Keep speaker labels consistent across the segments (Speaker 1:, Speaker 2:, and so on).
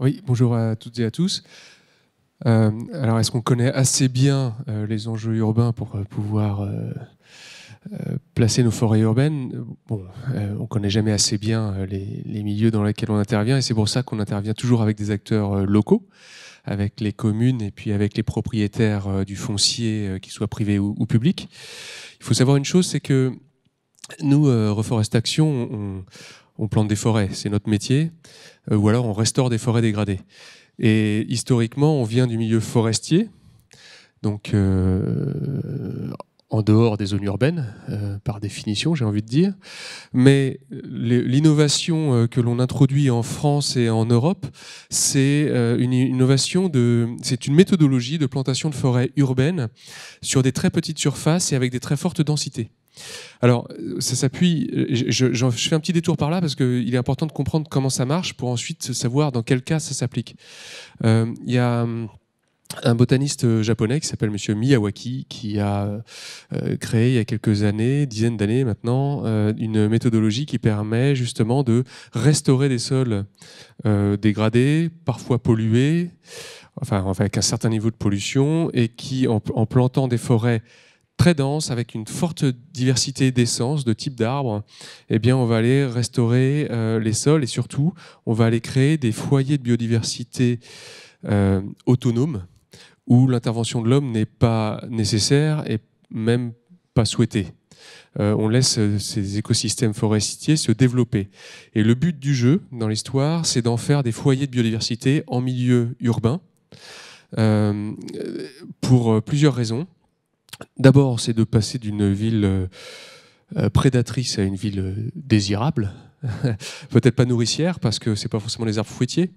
Speaker 1: Oui, bonjour à toutes et à tous. Euh, alors, est-ce qu'on connaît assez bien euh, les enjeux urbains pour euh, pouvoir placer nos forêts urbaines Bon, on connaît jamais assez bien les, milieux dans lesquels on intervient, et c'est pour ça qu'on intervient toujours avec des acteurs locaux, avec les communes et puis avec les propriétaires du foncier, qu'ils soient privés ou, ou publics. Il faut savoir une chose, c'est que nous, Reforestation, on, on plante des forêts, c'est notre métier, euh, ou alors on restaure des forêts dégradées. Et historiquement, on vient du milieu forestier, donc euh, en dehors des zones urbaines, euh, par définition, j'ai envie de dire. Mais l'innovation que l'on introduit en France et en Europe, c'est une innovation de, c'est une méthodologie de plantation de forêts urbaines sur des très petites surfaces et avec des très fortes densités. Alors, euh, ça s'appuie, euh, je, fais un petit détour par là parce qu'il est important de comprendre comment ça marche pour ensuite savoir dans quel cas ça s'applique. Euh, il y a un botaniste japonais qui s'appelle Monsieur Miyawaki, qui a créé il y a quelques années, dizaines d'années maintenant, une méthodologie qui permet justement de restaurer des sols dégradés, parfois pollués, enfin avec un certain niveau de pollution, et qui, en plantant des forêts très dense, avec une forte diversité d'essences, de types d'arbres, eh bien, on va aller restaurer euh, les sols et surtout, on va aller créer des foyers de biodiversité euh, autonomes où l'intervention de l'homme n'est pas nécessaire et même pas souhaitée. Euh, on laisse ces écosystèmes forestiers se développer. Et le but du jeu dans l'histoire, c'est d'en faire des foyers de biodiversité en milieu urbain. pour plusieurs raisons. D'abord, c'est de passer d'une ville euh, euh, prédatrice à une ville euh, désirable, peut-être pas nourricière parce que c'est pas forcément les arbres fruitiers,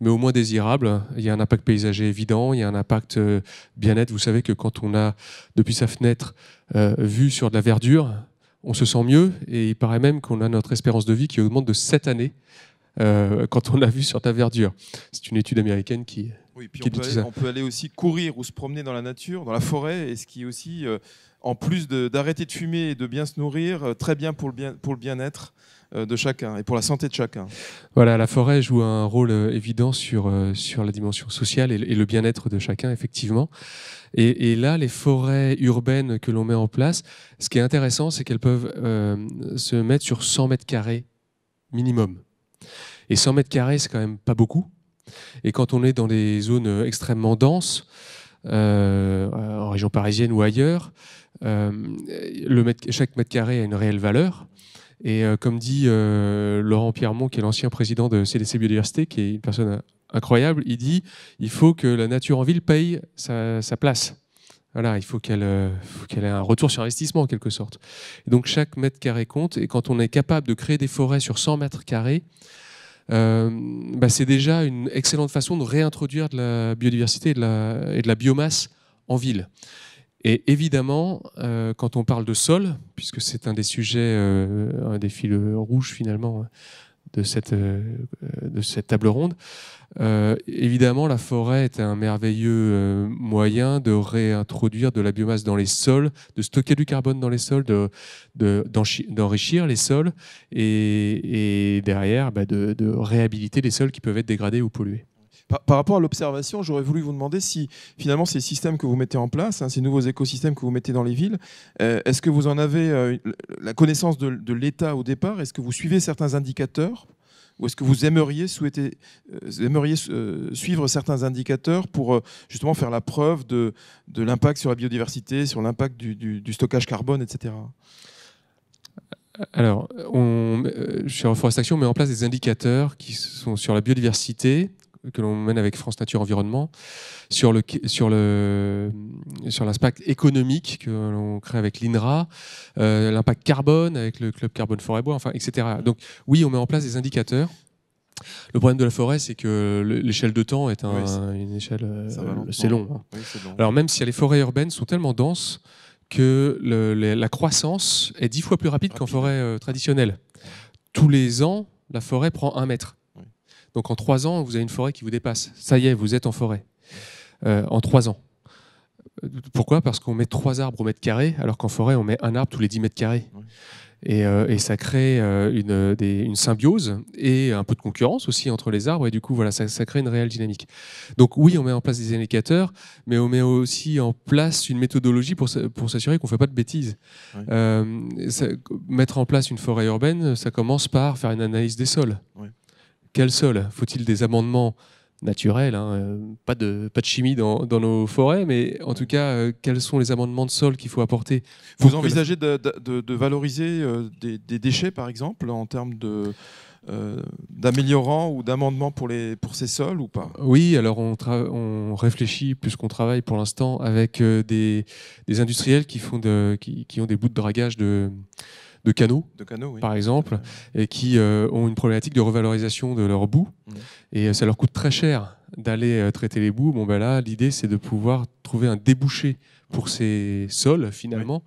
Speaker 1: mais au moins désirable. Il y a un impact paysager évident, il y a un impact bien-être. Vous savez que quand on a depuis sa fenêtre vu sur de la verdure, on se sent mieux et il paraît même qu'on a notre espérance de vie qui augmente de 7 années quand on a vu sur de la verdure. C'est une étude américaine qui on peut,
Speaker 2: aller, aussi courir ou se promener dans la nature, dans la forêt, et ce qui est aussi, euh, en plus d'arrêter de, fumer et de bien se nourrir, euh, très bien pour le bien-être. Euh, de chacun et pour la santé de chacun.
Speaker 1: Voilà, la forêt joue un rôle évident sur, la dimension sociale et, le bien-être de chacun, effectivement. Et, là, les forêts urbaines que l'on met en place, ce qui est intéressant, c'est qu'elles peuvent se mettre sur 100 mètres carrés minimum. Et 100 mètres carrés, c'est quand même pas beaucoup. Et quand on est dans des zones euh, extrêmement denses, euh, euh, en région parisienne ou ailleurs, le chaque mètre carré a une réelle valeur. Et comme dit Laurent Pierremont, qui est l'ancien président de CDC Biodiversité, qui est une personne incroyable, il dit il faut que la nature en ville paye sa, place. Voilà, il faut qu'elle ait un retour sur investissement en quelque sorte. donc chaque mètre carré compte. Et quand on est capable de créer des forêts sur 100 mètres carrés, euh, bah, c'est déjà une excellente façon de réintroduire de la biodiversité et de la, biomasse en ville. Et évidemment, euh, quand on parle de sol, puisque c'est un des sujets, euh, un des fils rouges finalement de cette table ronde, euh, évidemment, la forêt est un merveilleux euh, moyen de réintroduire de la biomasse dans les sols, de stocker du carbone dans les sols, d'enrichir les sols et, derrière bah, de, réhabiliter les sols qui peuvent être dégradés ou pollués.
Speaker 2: Par, rapport à l'observation, j'aurais voulu vous demander si finalement ces systèmes que vous mettez en place, hein, ces nouveaux écosystèmes que vous mettez dans les villes, euh, est-ce que vous en avez la connaissance de l'état au départ Est-ce que vous suivez certains indicateurs ou est-ce que vous aimeriez, souhaiter, euh, aimeriez euh, suivre certains indicateurs pour euh, justement faire la preuve de, l'impact sur la biodiversité, sur l'impact du, stockage
Speaker 1: carbone, etc. Alors, on, chez Reforestation, on met en place des indicateurs qui sont sur la biodiversité, que l'on mène avec France Nature Environnement sur le sur le sur l'impact économique que l'on crée avec l'INRA, euh, l'impact carbone avec le club carbone forêt bois, enfin etc. Donc oui, on met en place des indicateurs. Le problème de la forêt, c'est que l'échelle de temps est, une échelle. Euh, hein. c'est long, Alors même si les forêts urbaines sont tellement denses que la croissance est dix fois plus rapide, qu'en forêt euh, traditionnelle. Tous les ans, la forêt prend un mètre. Donc en trois ans, vous avez une forêt qui vous dépasse. Ça y est, vous êtes en forêt. Euh, en trois ans. Pourquoi Parce qu'on met trois arbres au mètre carré, alors qu'en forêt, on met un arbre tous les dix mètres carrés. Euh, et, ça crée euh, une, symbiose et un peu de concurrence aussi entre les arbres. Et du coup, voilà, ça, crée une réelle dynamique. Donc oui, on met en place des indicateurs, mais on met aussi en place une méthodologie pour, s'assurer qu'on ne fait pas de bêtises. mettre en place une forêt urbaine, ça commence par faire une analyse des sols quel sol Faut-il des amendements naturels hein, euh, pas, de, pas de chimie dans, nos forêts, mais en tout cas, euh, quels sont les amendements de sol qu'il faut apporter Vous envisagez de, valoriser euh, des, déchets, par exemple, en termes
Speaker 2: d'améliorants ou d'amendements pour, les, pour ces sols ou
Speaker 1: pas Oui, alors on, on réfléchit puisqu'on travaille pour l'instant avec des, industriels qui, font qui, qui, ont des bouts de dragage de, de canaux, de canaux par exemple, et qui euh, ont une problématique de revalorisation de leurs bouts. Mm. Et euh, ça leur coûte très cher d'aller euh, traiter les bouts. Bon, ben là, l'idée, c'est de pouvoir trouver un débouché pour ces sols finalement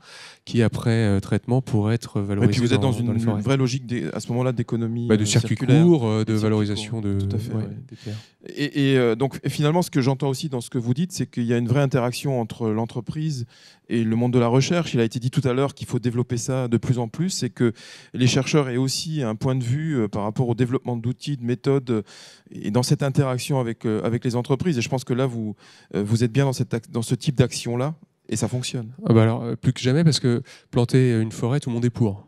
Speaker 1: qui après traitement pourraient être valorisés. Et puis vous êtes dans, une, vraie logique
Speaker 2: à ce moment-là d'économie bah, de circuit court, de valorisation de. Tout à fait. Et, donc finalement, ce que j'entends aussi dans ce que vous dites, c'est qu'il y a une vraie interaction entre l'entreprise et le monde de la recherche. Il a été dit tout à l'heure qu'il faut développer ça de plus en plus C'est que les chercheurs aient aussi un point de vue euh, par rapport au développement d'outils, de méthodes euh, et dans cette interaction avec, euh, avec les entreprises. Et je pense que là, vous,
Speaker 1: vous êtes bien dans, cette, dans ce type d'action-là et ça fonctionne. Ah bah alors, plus que jamais, parce que planter une forêt, tout le monde est pour.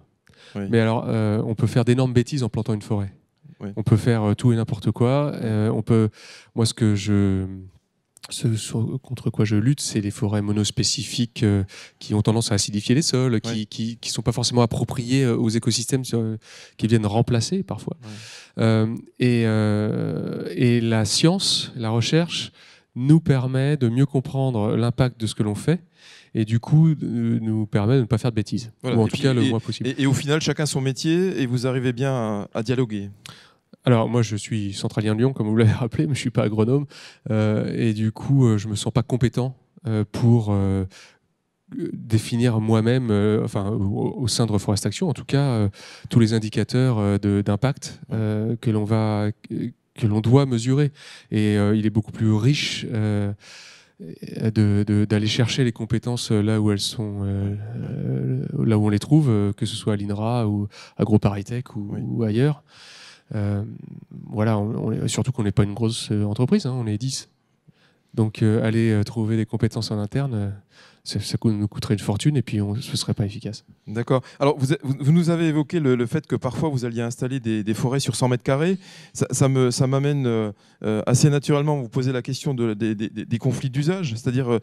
Speaker 1: Mais alors, on peut faire d'énormes bêtises en plantant une forêt. On peut faire tout et n'importe quoi. on peut, moi, ce que je, ce contre quoi je lutte, c'est les forêts monospécifiques euh, qui ont tendance à acidifier les sols, qui ne sont pas forcément appropriées euh, aux écosystèmes euh, qui viennent remplacer parfois. et, la science, la recherche, nous permet de mieux comprendre l'impact de ce que l'on fait et du coup nous permet de ne pas faire de bêtises, ou en tout cas le moins
Speaker 2: possible. Et, au final, chacun son métier et vous arrivez bien à dialoguer
Speaker 1: alors moi je suis centralien de Lyon, comme vous l'avez rappelé, mais je suis pas agronome euh, et du coup euh, je me sens pas compétent euh, pour définir moi-même, au, sein de Reforest Action en tout cas, tous les indicateurs d'impact que l'on va que l'on doit mesurer et il est beaucoup plus riche d'aller chercher les compétences là où elles sont, là où on les trouve, que ce soit à l'INRA ou à AgroParisTech ou ailleurs. Euh, voilà, surtout qu'on n'est pas une grosse euh, entreprise, hein, on est 10. Donc euh, aller trouver des compétences en interne, ça, nous coûterait une fortune et puis ce ne serait pas efficace.
Speaker 2: D'accord. Alors, vous, nous avez évoqué le, fait que parfois vous alliez installer des, forêts sur 100 mètres carrés. Ça, ça m'amène assez naturellement à vous poser la question de, des, conflits d'usage, c'est-à-dire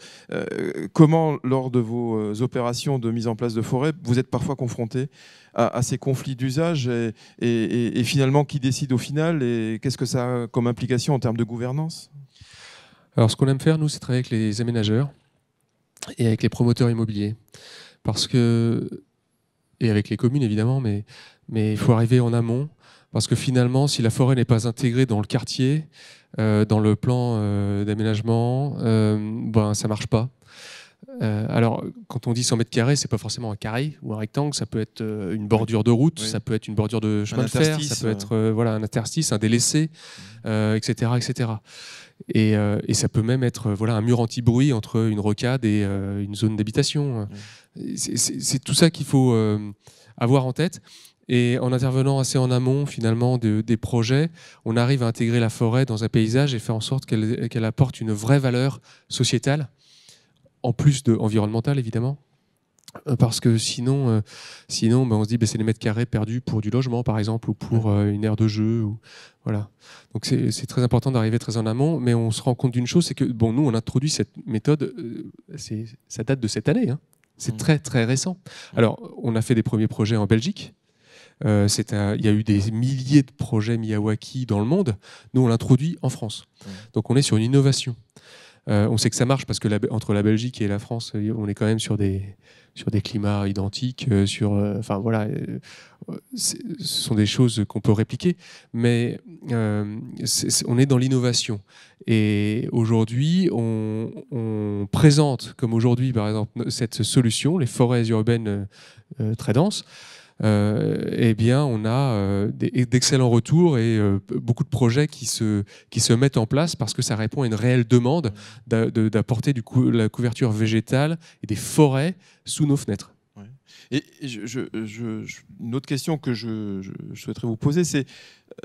Speaker 2: comment, lors de vos opérations de mise en place de forêts, vous êtes parfois confronté à, ces conflits d'usage et, finalement qui décide au final et qu'est-ce que ça a comme implication en termes de gouvernance
Speaker 1: Alors ce qu'on aime faire, nous, c'est travailler avec les aménageurs et avec les promoteurs immobiliers. Parce que, et avec les communes évidemment, mais il faut arriver en amont. Parce que finalement, si la forêt n'est pas intégrée dans le quartier, euh, dans le plan euh, d'aménagement, euh, ben, ça ne marche pas. Euh, alors, quand on dit 100 mètres carrés, c'est pas forcément un carré ou un rectangle. Ça peut être euh, une bordure de route, ça peut être une bordure de chemin de fer, ça peut euh. être voilà un interstice, un délaissé, etc., etc. Et, ça peut même être voilà un mur anti-bruit entre une rocade et une zone d'habitation. C'est tout ça qu'il faut avoir en tête. Et en intervenant assez en amont finalement des projets, on arrive à intégrer la forêt dans un paysage et faire en sorte qu'elle apporte une vraie valeur sociétale en plus de environnemental évidemment euh, parce que sinon, euh, sinon ben, on se dit que ben, c'est les mètres carrés perdus pour du logement par exemple ou pour euh, une aire de jeu ou voilà donc c'est très important d'arriver très en amont mais on se rend compte d'une chose c'est que bon nous on introduit cette méthode ça date de cette année hein. c'est mm. très très récent alors on a fait des premiers projets en Belgique il y a eu des milliers de projets Miyawaki dans le monde nous on l'introduit en France donc on est sur une innovation euh, on sait que ça marche parce que la, entre la Belgique et la France, euh, on est quand même sur des, sur des climats identiques. Euh, sur, enfin voilà, ce sont des choses qu'on peut répliquer, mais on est dans l'innovation. Et aujourd'hui, on, on, présente, comme aujourd'hui par exemple, cette solution, les forêts urbaines très denses. Euh, eh bien, on a euh, d'excellents retours et euh, beaucoup de projets qui se, qui se mettent en place parce que ça répond à une réelle demande d'apporter du la couverture végétale et des forêts sous nos fenêtres. Et je, une autre question que je, souhaiterais vous poser, c'est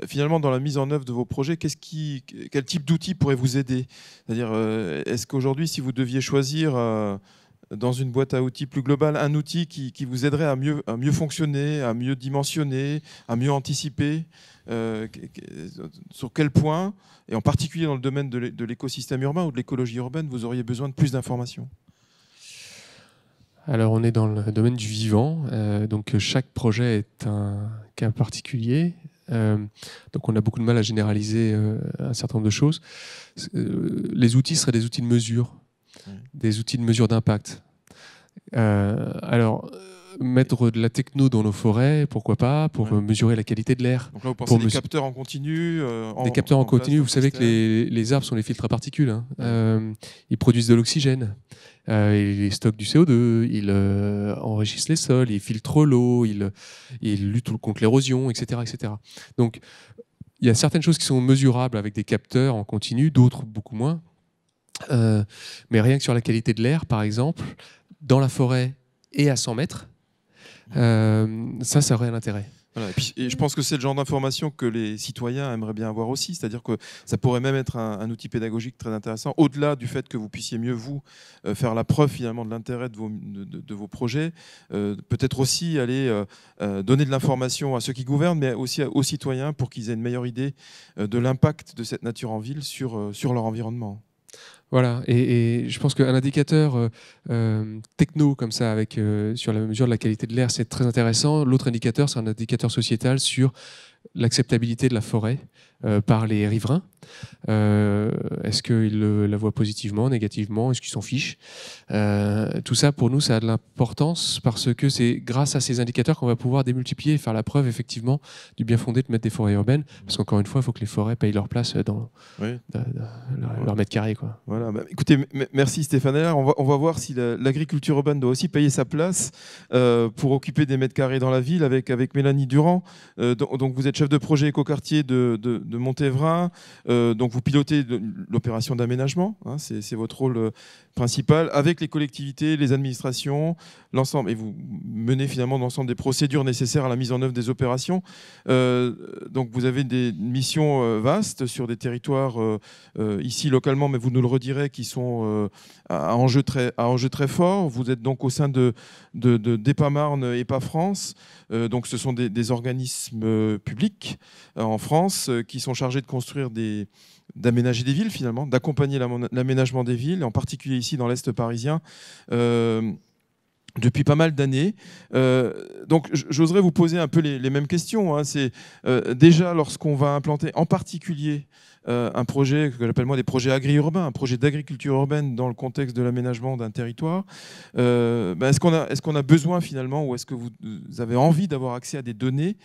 Speaker 2: finalement dans la mise en œuvre de vos projets, qui, quel type d'outils pourrait vous aider C'est-à-dire, est-ce qu'aujourd'hui, si vous deviez choisir dans une boîte à outils plus globale, un outil qui, vous aiderait à mieux, fonctionner, à mieux dimensionner, à mieux anticiper euh,
Speaker 1: sur quel point,
Speaker 2: et en particulier dans le domaine de l'écosystème urbain ou de l'écologie urbaine, vous auriez besoin de plus d'informations
Speaker 1: alors on est dans le domaine du vivant, euh, donc chaque projet est un cas particulier. Euh, donc on a beaucoup de mal à généraliser un certain nombre de choses. les outils seraient des outils de mesure des outils de mesure d'impact. Euh, alors, euh, mettre de la techno dans nos forêts, pourquoi pas, pour euh, mesurer la qualité de l'air. pour des capteurs en continu Des capteurs en, continu, vous savez que les, arbres sont les filtres à particules. Hein. ils produisent de l'oxygène, ils stockent du CO2, ils enrichissent les sols, ils filtrent l'eau, ils, ils, luttent contre l'érosion, etc., etc. Donc, il y a certaines choses qui sont mesurables avec des capteurs en continu, d'autres beaucoup moins. Euh, mais rien que sur la qualité de l'air, par exemple, dans la forêt et à 100 mètres, euh, ça, ça aurait un intérêt.
Speaker 2: et, je pense que c'est le genre d'information que les citoyens aimeraient bien avoir aussi, c'est-à-dire que ça pourrait même être un, outil pédagogique très intéressant, au-delà du fait que vous puissiez mieux, vous, euh, faire la preuve finalement de l'intérêt de vos, de, vos projets, peut-être aussi aller donner de l'information à ceux qui gouvernent, mais aussi aux citoyens pour qu'ils aient une meilleure idée de l'impact de cette nature en ville sur leur environnement.
Speaker 1: Voilà, et, je pense qu'un indicateur euh, euh, techno comme ça, avec euh, sur la mesure de la qualité de l'air, c'est très intéressant. L'autre indicateur, c'est un indicateur sociétal sur l'acceptabilité de la forêt euh, par les riverains. Euh, est-ce qu'ils la voient positivement, négativement Est-ce qu'ils s'en fichent euh, Tout ça, pour nous, ça a de l'importance parce que c'est grâce à ces indicateurs qu'on va pouvoir démultiplier et faire la preuve, effectivement, du bien fondé de mettre des forêts urbaines. Parce qu'encore une fois, il faut que les forêts payent leur place dans, dans, leur, mètre carré. Quoi.
Speaker 2: Voilà. Bah, écoutez, merci Stéphane. On va, on va voir si l'agriculture urbaine doit aussi payer sa place pour occuper des mètres carrés dans la ville avec, avec Mélanie Durand. Donc, vous êtes chef de projet écoquartier de, de de Montévrain. Euh, donc vous pilotez l'opération d'aménagement, hein, c'est votre rôle euh, principal, avec les collectivités, les administrations, l'ensemble, et vous menez finalement l'ensemble des procédures nécessaires à la mise en œuvre des opérations. Euh, donc vous avez des missions vastes sur des territoires ici localement, mais vous nous le redirez, qui sont à, enjeu très, à enjeu très fort. Vous êtes donc au sein de, de, marne et Pas France. donc ce sont des organismes publics en France qui qui sont chargés de construire des, d'aménager des villes finalement, d'accompagner l'aménagement des villes, en particulier ici dans l'Est parisien. Euh, depuis pas mal d'années. Euh, donc j'oserais vous poser un peu les, mêmes questions. Hein. C'est euh, déjà lorsqu'on va implanter en particulier un projet que j'appelle moi des projets agri-urbains, un projet d'agriculture urbaine dans le contexte de l'aménagement d'un territoire, ben, est-ce qu'on a, est qu'on a besoin finalement ou est-ce que vous, vous avez envie d'avoir accès à des données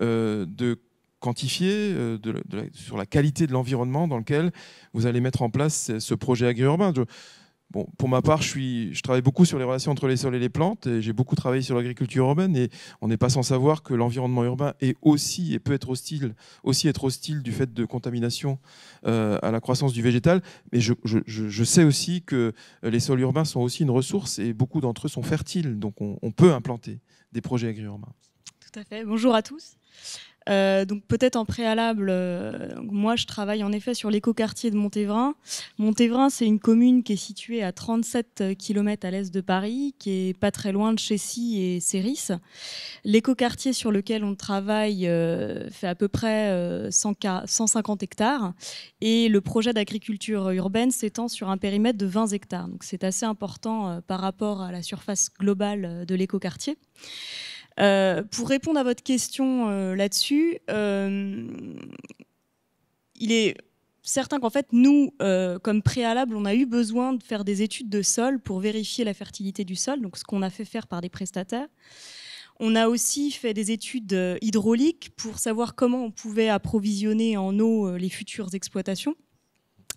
Speaker 2: de quantifier euh, de, sur la qualité de l'environnement dans lequel vous allez mettre en place ce projet agri-urbain Bon, pour ma part, je, suis, je, travaille beaucoup sur les relations entre les sols et les plantes, et j'ai beaucoup travaillé sur l'agriculture urbaine, et on n'est pas sans savoir que l'environnement urbain est aussi et peut être hostile, aussi être hostile du fait de contamination euh, à la croissance du végétal. Mais je, sais aussi que les sols urbains sont aussi une ressource, et beaucoup d'entre eux sont fertiles, donc on, on peut implanter des projets agri-urbains.
Speaker 3: Tout à fait. Bonjour à tous. Euh, donc peut-être en préalable, euh, moi je travaille en effet sur l'écoquartier de Montévrain. Montévrain, c'est une commune qui est située à 37 euh, km à l'est de Paris, qui est pas très loin de Chessy et Séris. L'écoquartier sur lequel on travaille fait à peu près 100, 150 hectares et le projet d'agriculture urbaine s'étend sur un périmètre de 20 hectares. Donc c'est assez important par rapport à la surface globale de l'écoquartier. Euh, pour répondre à votre question euh, là-dessus, euh, il est certain qu'en fait, nous, comme préalable, on a eu besoin de faire des études de sol pour vérifier la fertilité du sol, donc ce qu'on a fait faire par des prestataires. On a aussi fait des études hydrauliques pour savoir comment on pouvait approvisionner en eau les futures exploitations.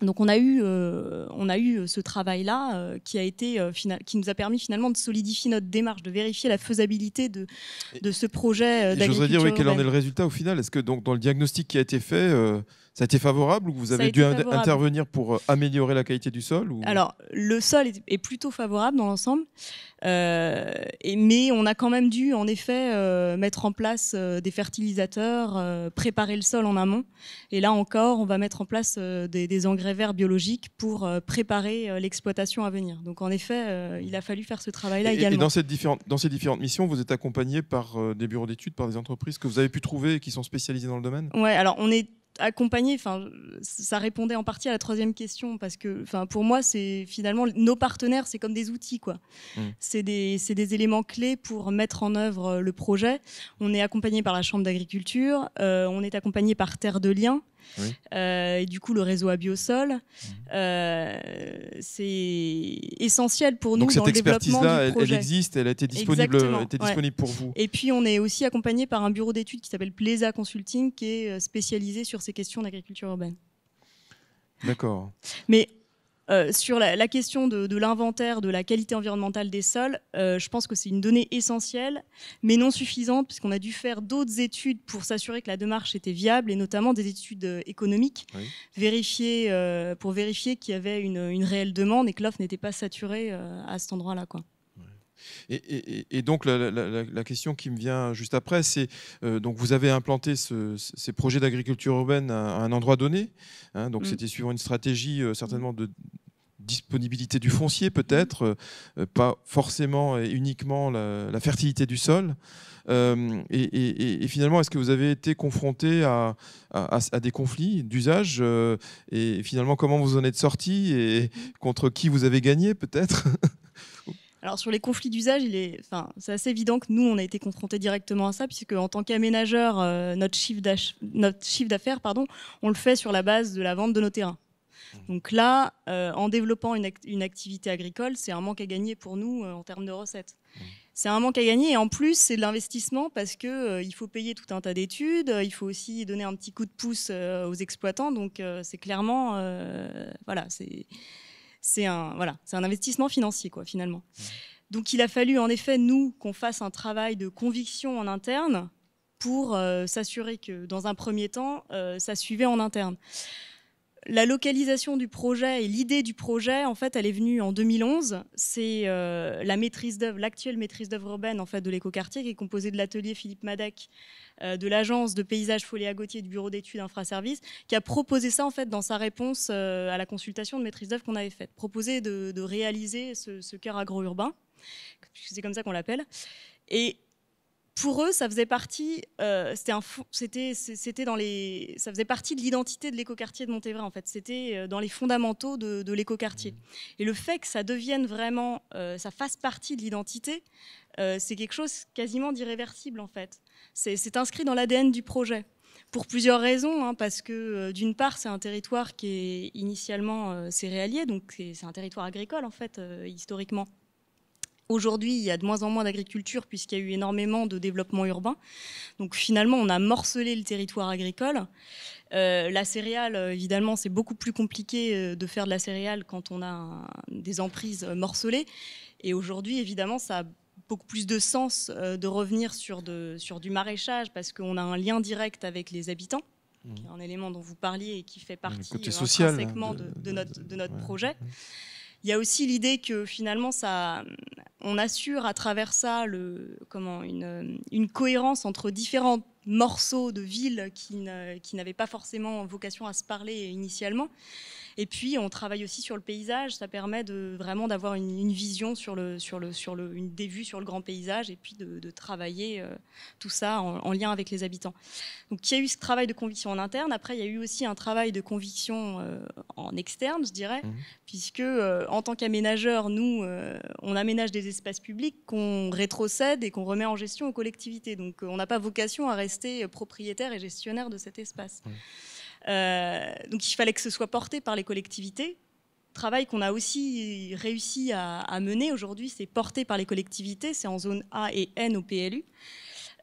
Speaker 3: Donc on a eu, euh, on a eu euh, ce travail-là euh, qui, qui nous a permis finalement de solidifier notre démarche, de vérifier la faisabilité de, de ce projet d'agriculture. voudrais dire, quel en est le
Speaker 2: résultat au final Est-ce que donc, dans le diagnostic qui a été fait, ça a été favorable ou vous avez dû intervenir pour euh, améliorer la qualité du sol Alors,
Speaker 3: le sol est, plutôt favorable dans l'ensemble, euh, mais on a quand même dû, en effet, euh, mettre en place des fertilisateurs, préparer le sol en amont. Et là encore, on va mettre en place des, engrais verts biologiques pour préparer l'exploitation à venir. Donc, en effet, il a fallu faire ce travail-là également. Et dans,
Speaker 2: cette dans, ces différentes missions, vous êtes accompagné par des bureaux d'études, par des entreprises que vous avez pu trouver et qui sont spécialisées dans le domaine
Speaker 3: Oui, alors on est accompagné, enfin, ça répondait en partie à la troisième question, parce que enfin, pour moi, c'est finalement, nos partenaires, c'est comme des outils, quoi. Mm. C'est des, éléments clés pour mettre en œuvre euh, le projet. On est accompagné par la Chambre d'agriculture, euh, on est accompagné par Terre de Liens, euh, et du coup le réseau à biosol mhm. euh, c'est essentiel pour nous dans le développement du projet. Cette expertise-là, elle existe, elle été disponible, était disponible pour vous. Et puis on est aussi accompagné par un bureau d'études qui s'appelle Plaza Consulting, qui est euh, spécialisé sur ces questions d'agriculture urbaine. D'accord. Mais euh, sur la, question de, l'inventaire de la qualité environnementale des sols, euh, je pense que c'est une donnée essentielle, mais non suffisante, puisqu'on a dû faire d'autres études pour s'assurer que la démarche était viable, et notamment des études euh, économiques, pour vérifier qu'il y avait une, réelle demande et que l'offre n'était pas saturée à cet endroit-là.
Speaker 2: Et, donc la, question qui me vient juste après, c'est euh, donc vous avez implanté ces projets d'agriculture urbaine à, un endroit donné. Hein, donc mm. c'était suivant une stratégie euh, certainement de disponibilité du foncier peut-être, mm. euh, pas forcément et uniquement la, fertilité du sol. et, finalement, est-ce que vous avez été confronté à, des conflits d'usage Et finalement, comment vous en êtes sorti Et contre qui vous avez gagné peut-être
Speaker 3: Alors sur les conflits d'usage, il est, c'est assez évident que nous, on a été confrontés directement à ça, puisque en tant qu'aménageur, euh, notre chiffre d'affaires, pardon, on le fait sur la base de la vente de nos terrains. Mmh. Donc là, euh, en développant une, activité agricole, c'est un manque à gagner pour nous euh, en termes de recettes. Mmh. C'est un manque à gagner et en plus, c'est de l'investissement parce qu'il il faut payer tout un tas d'études, il faut aussi donner un petit coup de pouce aux exploitants. Donc c'est clairement, voilà, c'est c'est un, voilà, un investissement financier, quoi, finalement. Mmh. Donc il a fallu, en effet, nous, qu'on fasse un travail de conviction en interne pour euh, s'assurer que, dans un premier temps, euh, ça suivait en interne la localisation du projet et l'idée du projet, en fait, elle est venue en 2011. C'est euh, la maîtrise d'œuvre, l'actuelle maîtrise d'œuvre urbaine en fait de l'écoquartier, qui est composée de l'atelier Philippe Madec, euh, de l'agence de paysage Folie à Gauthier, du bureau d'études infraservices, qui a proposé ça en fait dans sa réponse euh, à la consultation de maîtrise d'œuvre qu'on avait faite, proposer de, réaliser ce, ce cœur agro-urbain, c'est comme ça qu'on l'appelle. Et pour eux, ça faisait partie, euh, c'était dans les, ça faisait partie de l'identité de l'écoquartier de Montévrain en fait. C'était euh, dans les fondamentaux de, l'écoquartier. Et le fait que ça devienne vraiment, euh, ça fasse partie de l'identité, c'est quelque chose quasiment d'irréversible en fait. C'est inscrit dans l'ADN du projet pour plusieurs raisons, hein, parce que d'une part, c'est un territoire qui est initialement euh, céréalier, donc c'est un territoire agricole en fait, historiquement. Aujourd'hui, il y a de moins en moins d'agriculture puisqu'il y a eu énormément de développement urbain. Donc finalement, on a morcelé le territoire agricole. Euh, la céréale, euh, évidemment, c'est beaucoup plus compliqué euh, de faire de la céréale quand on a des emprises morcelées. Et aujourd'hui, évidemment, ça a beaucoup plus de sens de revenir sur, sur du maraîchage parce qu'on a un lien direct avec les habitants. Mmh. un élément dont vous parliez et qui fait partie hein, intrinsèquement de, de, de, notre, projet. Il y a aussi l'idée que finalement, ça, on assure à travers ça le, comment, une, une cohérence entre différents morceaux de villes qui n'avaient pas forcément vocation à se parler initialement. Et puis, on travaille aussi sur le paysage. Ça permet de vraiment d'avoir une, vision sur le, sur le, sur une des vues sur le grand paysage et puis de, travailler euh, tout ça en, lien avec les habitants. Donc, il y a eu ce travail de conviction en interne. Après, il y a eu aussi un travail de conviction euh, en externe, je dirais, mhm. puisque euh, en tant qu'aménageur, nous, on aménage des espaces publics qu'on rétrocède et qu'on remet en gestion aux collectivités. Donc, on n'a pas vocation à rester propriétaire et gestionnaire de cet espace. Euh, donc il fallait que ce soit porté par les collectivités. travail qu'on a aussi réussi à, à mener aujourd'hui, c'est porté par les collectivités, c'est en zone A et N au PLU.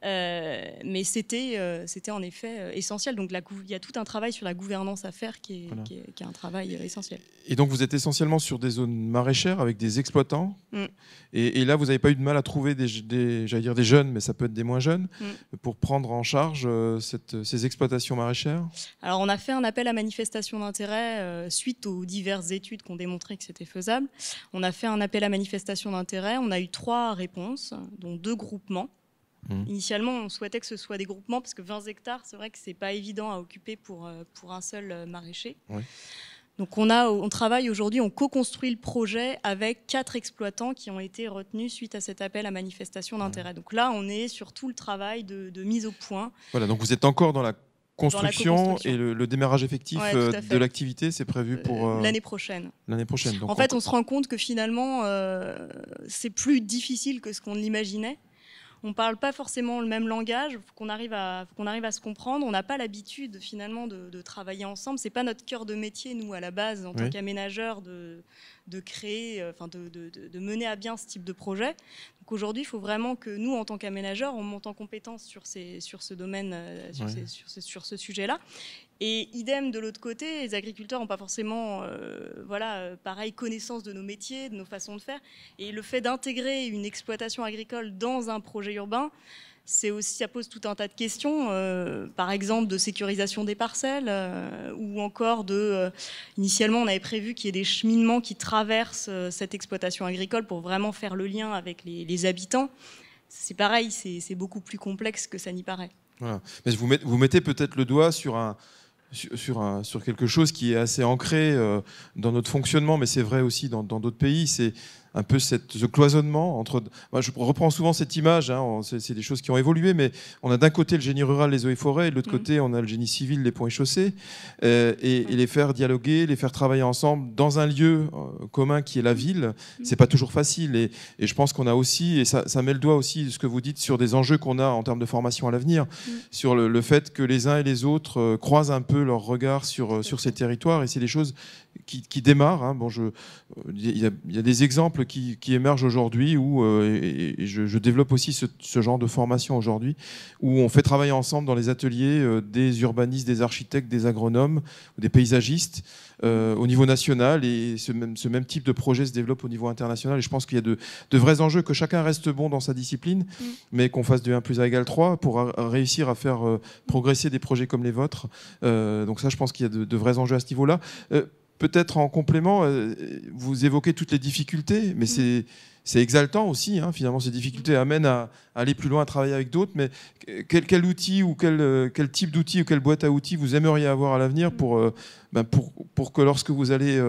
Speaker 3: Euh, mais c'était, euh, c'était en effet euh, essentiel. Donc la, il y a tout un travail sur la gouvernance à faire qui est, qui un travail essentiel.
Speaker 2: Et donc vous êtes essentiellement sur des zones maraîchères avec des exploitants. Mm. Et, là, vous n'avez pas eu de mal à trouver des, dire des jeunes, mais ça peut être des moins jeunes, mm. pour prendre en charge ces exploitations maraîchères
Speaker 3: Alors on a fait un appel à manifestation d'intérêt suite aux diverses études qui ont démontré que c'était faisable. On a fait un appel à manifestation d'intérêt. On a eu trois réponses, dont deux groupements. Mmh. Initialement, on souhaitait que ce soit des groupements parce que 20 hectares, c'est vrai que c'est pas évident à occuper pour, euh, pour un seul euh, maraîcher. Donc on, a, on travaille aujourd'hui, on co-construit le projet avec quatre exploitants qui ont été retenus suite à cet appel à manifestation d'intérêt. Mmh. Donc là, on est sur tout le travail de, mise au point.
Speaker 2: Voilà, donc vous êtes encore dans la construction, et le, démarrage effectif euh, de l'activité, c'est prévu pour... L'année prochaine. L'année prochaine. Donc en fait, on
Speaker 3: se rend compte que finalement, c'est plus difficile que ce qu'on l'imaginait on parle pas forcément le même langage, faut qu'on arrive à qu'on arrive à se comprendre. On n'a pas l'habitude finalement de, travailler ensemble. C'est pas notre cœur de métier nous à la base en tant qu'aménageurs de de créer, euh, enfin de, mener à bien ce type de projet. Donc aujourd'hui, il faut vraiment que nous, en tant qu'aménageurs, on monte en compétence sur, sur ce domaine, euh, sur, ce, sujet-là. Et idem de l'autre côté, les agriculteurs n'ont pas forcément, euh, voilà, pareil, connaissance de nos métiers, de nos façons de faire. Et le fait d'intégrer une exploitation agricole dans un projet urbain, c'est aussi, ça pose tout un tas de questions, euh, par exemple de sécurisation des parcelles, euh, ou encore de. Euh, initialement, on avait prévu qu'il y ait des cheminements qui traversent cette exploitation agricole pour vraiment faire le lien avec les, habitants. C'est pareil, c'est beaucoup plus complexe que ça n'y paraît.
Speaker 2: Mais vous, vous mettez peut-être le doigt sur un, sur, un, sur, quelque chose qui est assez ancré dans notre fonctionnement, mais c'est vrai aussi dans d'autres pays. C'est un peu cette, ce cloisonnement entre. Moi, je reprends souvent cette image, hein, c'est des choses qui ont évolué, mais on a d'un côté le génie rural, les eaux et forêts, et de l'autre mm. côté, on a le génie civil, les ponts et chaussées, euh, et, les faire dialoguer, les faire travailler ensemble dans un lieu euh, commun qui est la ville, mm. c'est pas toujours facile. Et, je pense qu'on a aussi, et ça, ça, met le doigt aussi ce que vous dites sur des enjeux qu'on a en termes de formation à l'avenir, mm. sur le, fait que les uns et les autres euh, croisent un peu leur regard sur, sur ces territoires, et c'est des choses qui, démarre. Hein. Bon, il, y a, des exemples qui, émergent aujourd'hui où euh, et, je, développe aussi ce, genre de formation aujourd'hui où on fait travailler ensemble dans les ateliers euh, des urbanistes, des architectes, des agronomes, des paysagistes euh, au niveau national et ce même, ce même type de projet se développe au niveau international. Et je pense qu'il y a de, vrais enjeux que chacun reste bon dans sa discipline, mm. mais qu'on fasse de 1 plus 1 égale 3 pour réussir à faire progresser des projets comme les vôtres. donc ça, je pense qu'il y a de, de, vrais enjeux à ce niveau-là peut-être en complément, euh, vous évoquez toutes les difficultés, mais mm. c'est c'est exaltant aussi, hein, finalement, ces difficultés amènent à, aller plus loin, à travailler avec d'autres. Mais quel, outil ou euh, quel, type d'outil ou quelle boîte à outils vous aimeriez avoir à l'avenir mm. euh, ben, pour, pour, que lorsque vous allez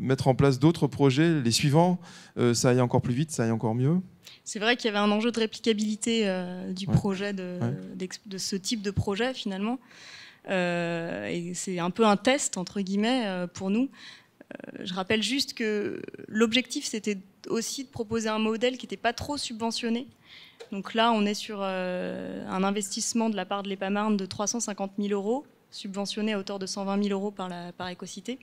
Speaker 2: mettre en place d'autres projets, les suivants, ça aille encore plus vite, ça aille encore mieux
Speaker 3: c'est vrai qu'il y avait un enjeu de réplicabilité du projet, de, de, ce type de projet finalement. Euh, et c'est un peu un test, entre guillemets, euh, pour nous. Euh, je rappelle juste que l'objectif, c'était aussi de proposer un modèle qui n'était pas trop subventionné. Donc là, on est sur un investissement de la part de l'EPAMARN de 350 000 euros, subventionné à hauteur de 120 000 euros par, par Écocité.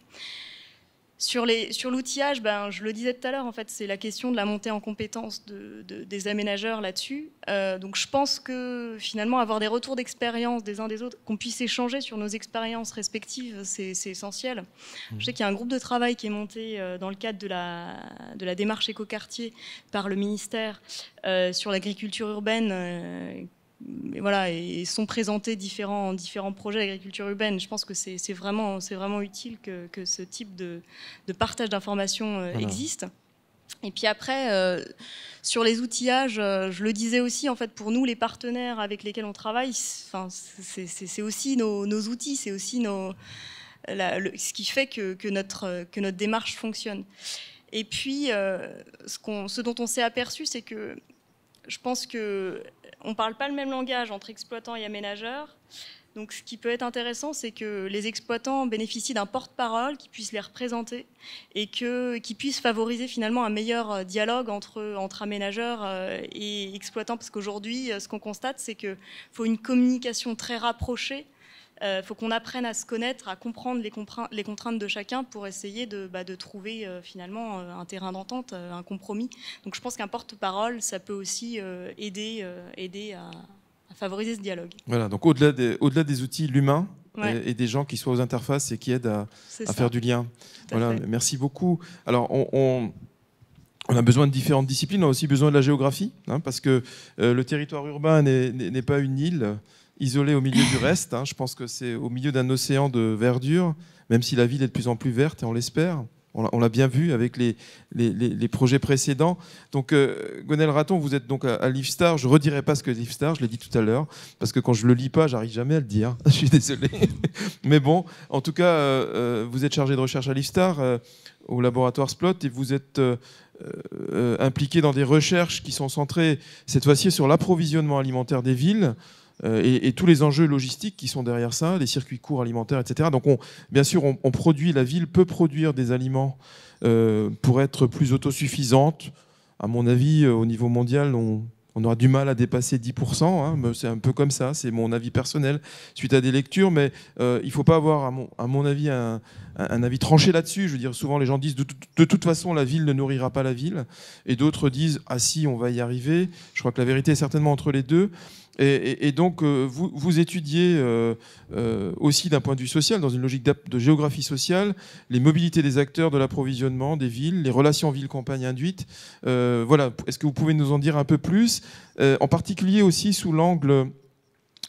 Speaker 3: Sur, sur l'outillage, ben, je le disais tout à l'heure, en fait, c'est la question de la montée en compétence de, des aménageurs là-dessus. Euh, donc je pense que finalement, avoir des retours d'expérience des uns des autres, qu'on puisse échanger sur nos expériences respectives, c'est, essentiel. Mmh. Je sais qu'il y a un groupe de travail qui est monté euh, dans le cadre de la, de la démarche écoquartier par le ministère euh, sur l'agriculture urbaine voilà, et sont présentés différents, différents projets d'agriculture urbaine. Je pense que c'est vraiment, vraiment utile que, que, ce type de, de partage d'informations euh, existe. Et puis après, euh, sur les outillages, euh, je le disais aussi, en fait, pour nous, les partenaires avec lesquels on travaille, c'est aussi nos, outils, c'est aussi nos, ce qui fait que, que, notre, que notre démarche fonctionne. Et puis, ce qu'on ce dont on s'est aperçu, c'est que je pense que on ne parle pas le même langage entre exploitants et aménageurs. Donc, ce qui peut être intéressant, c'est que les exploitants bénéficient d'un porte-parole qui puisse les représenter et que, qui puisse favoriser finalement un meilleur euh, dialogue entre, entre aménageurs euh, et exploitants. Parce qu'aujourd'hui, euh, ce qu'on constate, c'est qu'il faut une communication très rapprochée il euh, faut qu'on apprenne à se connaître, à comprendre les, les contraintes de chacun pour essayer de, bah, trouver euh, finalement euh, un terrain d'entente, un compromis. Donc je pense qu'un porte-parole, ça peut aussi aider, aider à, favoriser ce dialogue.
Speaker 2: Voilà, donc au-delà des, des outils, l'humain, et, des gens qui soient aux interfaces et qui aident à, faire du lien. Voilà, merci beaucoup. Alors, on, a besoin de différentes disciplines, on a aussi besoin de la géographie, hein, parce que le territoire urbain n'est pas une île isolé au milieu du reste. Hein. Je pense que c'est au milieu d'un océan de verdure, même si la ville est de plus en plus verte, et on l'espère. On l'a bien vu avec les, projets précédents. Donc, euh, Gonel Raton, vous êtes donc à, Livestar. Je ne redirai pas ce que Livestar, je l'ai dit tout à l'heure, parce que quand je ne le lis pas, j'arrive jamais à le dire. je suis désolé. Mais bon, en tout cas, euh, euh, vous êtes chargé de recherche à Livestar, au laboratoire Splot, et vous êtes impliqué dans des recherches qui sont centrées, cette fois-ci, sur l'approvisionnement alimentaire des villes. Euh, et, tous les enjeux logistiques qui sont derrière ça, les circuits courts alimentaires, etc. Donc, on, bien sûr, on, produit, la ville peut produire des aliments euh, pour être plus autosuffisante. À mon avis, euh, au niveau mondial, on, aura du mal à dépasser 10%, hein, c'est un peu comme ça, c'est mon avis personnel suite à des lectures, mais il ne faut pas avoir, à mon, avis, un, avis tranché là-dessus. Je veux dire, souvent les gens disent de, de, toute façon, la ville ne nourrira pas la ville, et d'autres disent, ah si, on va y arriver. Je crois que la vérité est certainement entre les deux. Et, donc, euh, vous, vous étudiez euh, euh, aussi d'un point de vue social, dans une logique de géographie sociale, les mobilités des acteurs de l'approvisionnement des villes, les relations ville-campagne induites. voilà, est-ce que vous pouvez nous en dire un peu plus En particulier aussi sous l'angle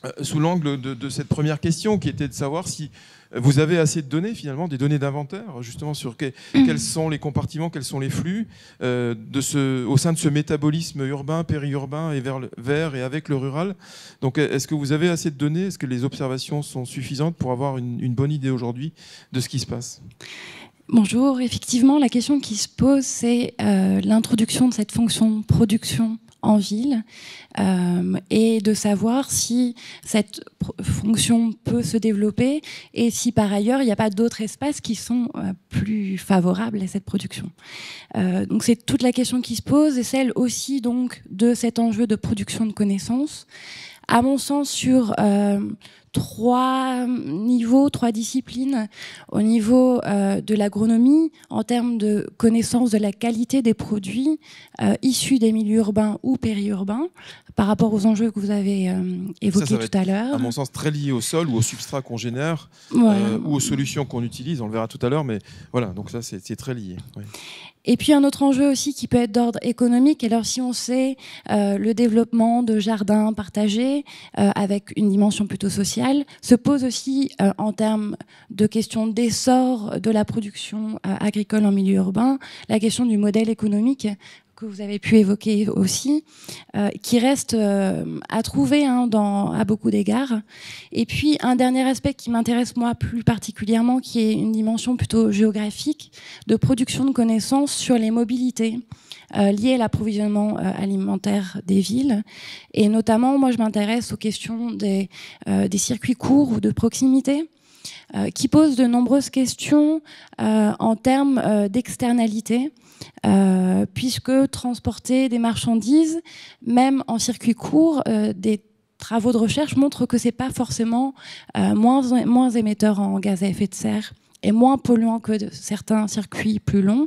Speaker 2: euh, sous l'angle de, cette première question qui était de savoir si vous avez assez de données finalement, des données d'inventaire justement sur mm. quels sont les compartiments, quels sont les flux euh, de ce, au sein de ce métabolisme urbain, périurbain et vers, vers et avec le rural. Donc euh, est-ce que vous avez assez de données Est-ce que les observations sont suffisantes pour avoir une, bonne idée aujourd'hui de ce qui se passe
Speaker 4: Bonjour, effectivement la question qui se pose c'est l'introduction de cette fonction production en ville euh, et de savoir si cette fonction peut se développer et si par ailleurs il n'y a pas d'autres espaces qui sont euh, plus favorables à cette production. Euh, donc c'est toute la question qui se pose et celle aussi donc de cet enjeu de production de connaissances à mon sens, sur euh, trois niveaux, trois disciplines. Au niveau euh, de l'agronomie, en termes de connaissance de la qualité des produits euh, issus des milieux urbains ou périurbains, par rapport aux enjeux que vous avez évoqués tout à l'heure. À mon
Speaker 2: sens, très lié au sol ou au substrat qu'on génère ou aux solutions qu'on utilise. On le verra tout à l'heure, mais voilà, donc ça, c'est très lié.
Speaker 4: Et puis un autre enjeu aussi qui peut être d'ordre économique. Alors si on sait euh, le développement de jardins partagés euh, avec une dimension plutôt sociale, se pose aussi euh, en termes de questions d'essor de la production agricole en milieu urbain, la question du modèle économique que vous avez pu évoquer aussi, euh, qui reste euh, à trouver hein, dans, à beaucoup d'égards. Et puis un dernier aspect qui m'intéresse moi plus particulièrement, qui est une dimension plutôt géographique de production de connaissances sur les mobilités euh, liées à l'approvisionnement alimentaire des villes. Et notamment, moi, je m'intéresse aux questions des, des circuits courts ou de proximité. qui posent de nombreuses questions en termes d'externalité euh, puisque transporter des marchandises, même en circuit court, euh, des travaux de recherche montrent que c'est pas forcément euh, moins, moins émetteur en gaz à effet de serre et moins polluant que de certains circuits plus longs,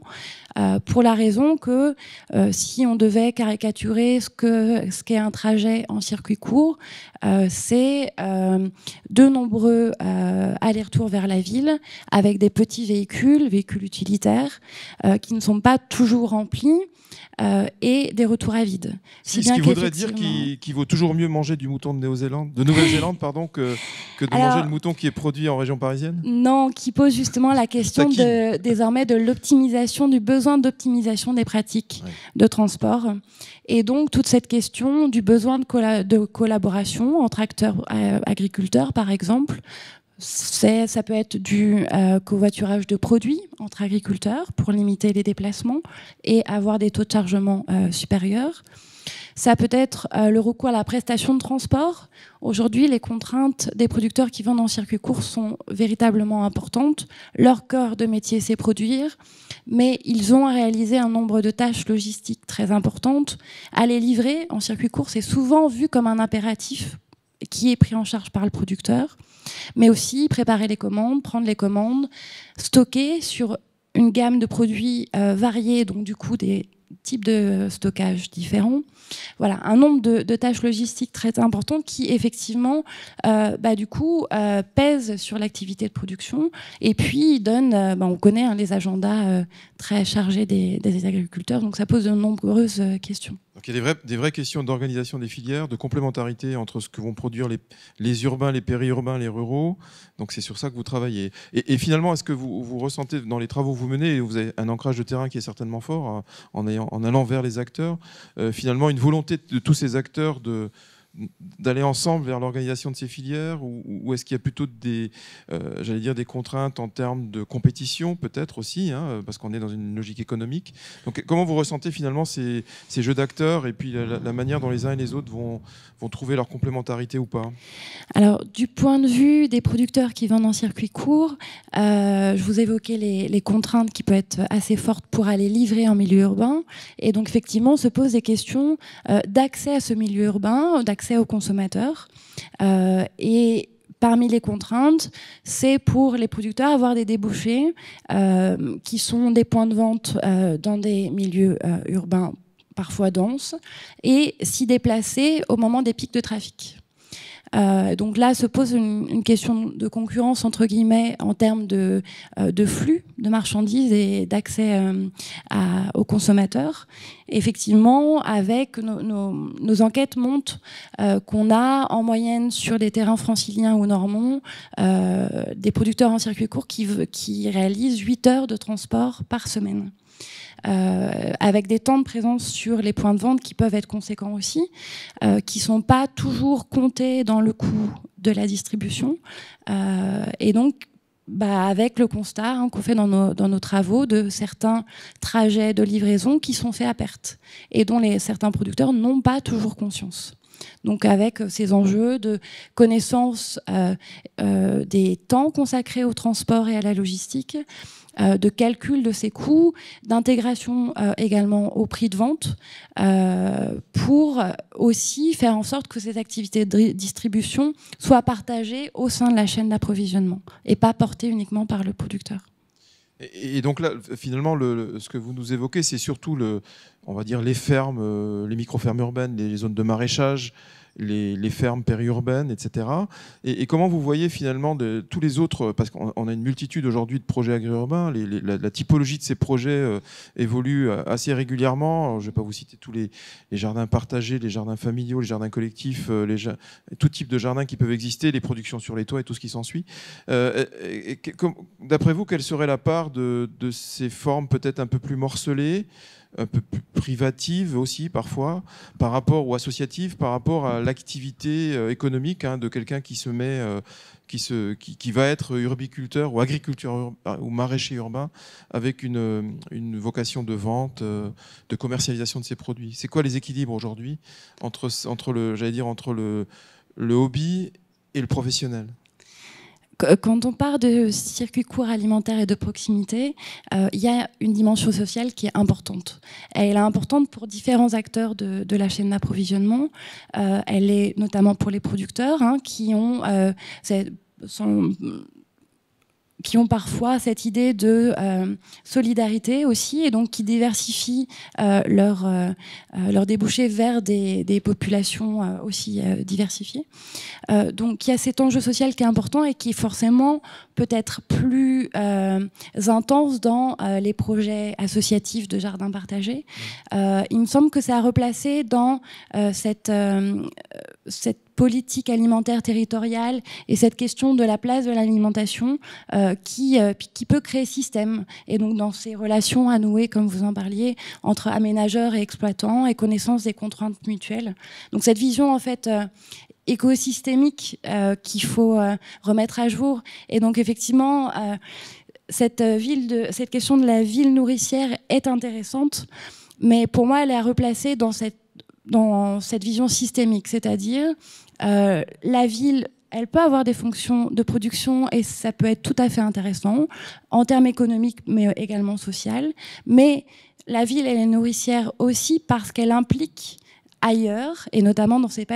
Speaker 4: euh, pour la raison que euh, si on devait caricaturer ce que ce qu'est un trajet en circuit court, euh, c'est euh, de nombreux euh, allers-retours vers la ville avec des petits véhicules, véhicules utilitaires, euh, qui ne sont pas toujours remplis. Euh, et des retours à Si ce qui voudrait dire
Speaker 2: qu'il vaut toujours mieux manger du mouton de zélande de Nouvelle-Zélande, pardon, que, de manger le mouton qui est produit en région parisienne
Speaker 4: Non, qui pose justement la question de, désormais de l'optimisation, du besoin d'optimisation des pratiques de transport. Et donc toute cette question du besoin de, collaboration entre acteurs euh, agriculteurs, par exemple, ça peut être du euh, covoiturage de produits entre agriculteurs pour limiter les déplacements et avoir des taux de chargement euh, supérieurs. Ça peut être euh, le recours à la prestation de transport. Aujourd'hui, les contraintes des producteurs qui vendent en circuit court sont véritablement importantes. Leur corps de métier, c'est produire, mais ils ont à réaliser un nombre de tâches logistiques très importantes. Aller livrer en circuit court, c'est souvent vu comme un impératif qui est pris en charge par le producteur, mais aussi préparer les commandes, prendre les commandes, stocker sur une gamme de produits euh, variés, donc du coup des types de stockage différents. Voilà, un nombre de, tâches logistiques très importantes qui effectivement, euh, bah, du coup, euh, pèse pèsent sur l'activité de production et puis donnent, bah, on connaît hein, les agendas très chargé des, agriculteurs. Donc ça pose de nombreuses euh, questions.
Speaker 2: Donc il y a des vraies, questions d'organisation des filières, de complémentarité entre ce que vont produire les, les urbains, les périurbains, les ruraux. Donc c'est sur ça que vous travaillez. Et, finalement, est-ce que vous, vous, ressentez dans les travaux que vous menez, vous avez un ancrage de terrain qui est certainement fort hein, en, en allant vers les acteurs, euh, finalement une volonté de tous ces acteurs de d'aller ensemble vers l'organisation de ces filières ou, est-ce qu'il y a plutôt des, euh, j'allais dire, des contraintes en termes de compétition peut-être aussi, hein, parce qu'on est dans une logique économique. Donc comment vous ressentez finalement ces, ces jeux d'acteurs et puis la, manière dont les uns et les autres vont, vont trouver leur complémentarité ou pas
Speaker 4: Alors du point de vue des producteurs qui vendent en circuit court, euh, je vous évoquais les, les contraintes qui peuvent être assez fortes pour aller livrer en milieu urbain et donc effectivement on se pose des questions euh, d'accès à ce milieu urbain, d'accès aux consommateurs. Euh, et parmi les contraintes, c'est pour les producteurs avoir des débouchés euh, qui sont des points de vente euh, dans des milieux urbains parfois denses et s'y déplacer au moment des pics de trafic. Euh, donc là se pose une, question de concurrence entre guillemets en termes de, euh, flux de marchandises et d'accès euh, aux consommateurs. Effectivement, avec nos, enquêtes montrent qu'on a en moyenne sur les terrains franciliens ou normands des producteurs en circuit court qui, qui réalisent 8 heures de transport par semaine. Euh, avec des temps de présence sur les points de vente qui peuvent être conséquents aussi, euh, qui ne sont pas toujours comptés dans le coût de la distribution. Euh, et donc, bah, avec le constat hein, qu'on fait dans nos, travaux de certains trajets de livraison qui sont faits à perte et dont les, certains producteurs n'ont pas toujours conscience. Donc avec ces enjeux de connaissance des temps consacrés au transport et à la logistique, euh, de calcul de ces coûts, d'intégration euh, également au prix de vente, euh, pour aussi faire en sorte que ces activités de distribution soient partagées au sein de la chaîne d'approvisionnement et pas portées uniquement par le producteur.
Speaker 2: Et donc là, finalement, ce que vous nous évoquez, c'est surtout le, on va dire les fermes, les micro-fermes urbaines, les zones de maraîchage, les, fermes périurbaines, etc. Et, comment vous voyez finalement de, tous les autres, parce qu'on a une multitude aujourd'hui de projets agri la, typologie de ces projets euh, évolue euh, assez régulièrement. je ne vais pas vous citer tous les, jardins partagés, les jardins familiaux, les jardins collectifs, euh, les, tout type de jardins qui peuvent exister, les productions sur les toits et tout ce qui s'ensuit. Euh, D'après vous, quelle serait la part de ces formes peut-être un peu plus morcelées un peu plus privative aussi parfois, par rapport ou associative, par rapport à l'activité euh, économique hein, de quelqu'un qui se met, euh, qui, se, qui, va être urbiculteur ou agriculteur ah, ou maraîcher urbain avec une, euh, vocation de vente, de commercialisation de ses produits. C'est quoi les équilibres aujourd'hui entre, entre le, j'allais dire entre le hobby et le professionnel
Speaker 4: euh, quand on parle de circuit court alimentaire et de proximité, euh, il y a une dimension sociale qui est importante. Elle est importante pour différents acteurs de, la chaîne d'approvisionnement. Euh, elle est notamment pour les producteurs hein, qui ont... sont, qui ont parfois cette idée de euh, solidarité aussi, et donc qui diversifient euh, leur euh, euh, débouché vers des, populations aussi diversifiées. donc il y a cet enjeu social qui est important et qui est forcément peut-être plus intense dans les projets associatifs de jardins partagés. il me semble que ça a replacé dans cette, cette politique alimentaire territoriale et cette question de la place de l'alimentation euh, qui, euh, qui peut créer système. Et donc dans ces relations à nouer, comme vous en parliez, entre aménageurs et exploitants et connaissance des contraintes mutuelles. Donc cette vision en fait euh, écosystémique qu'il faut remettre à jour. Et donc effectivement cette, ville de, cette question de la ville nourricière est intéressante, mais pour moi, elle est à replacer dans cette, dans cette vision systémique, c'est-à-dire euh, la ville, elle peut avoir des fonctions de production et ça peut être tout à fait intéressant en termes économiques, mais également social. Mais la ville, elle est nourricière aussi parce qu'elle implique ailleurs, et notamment dans ces,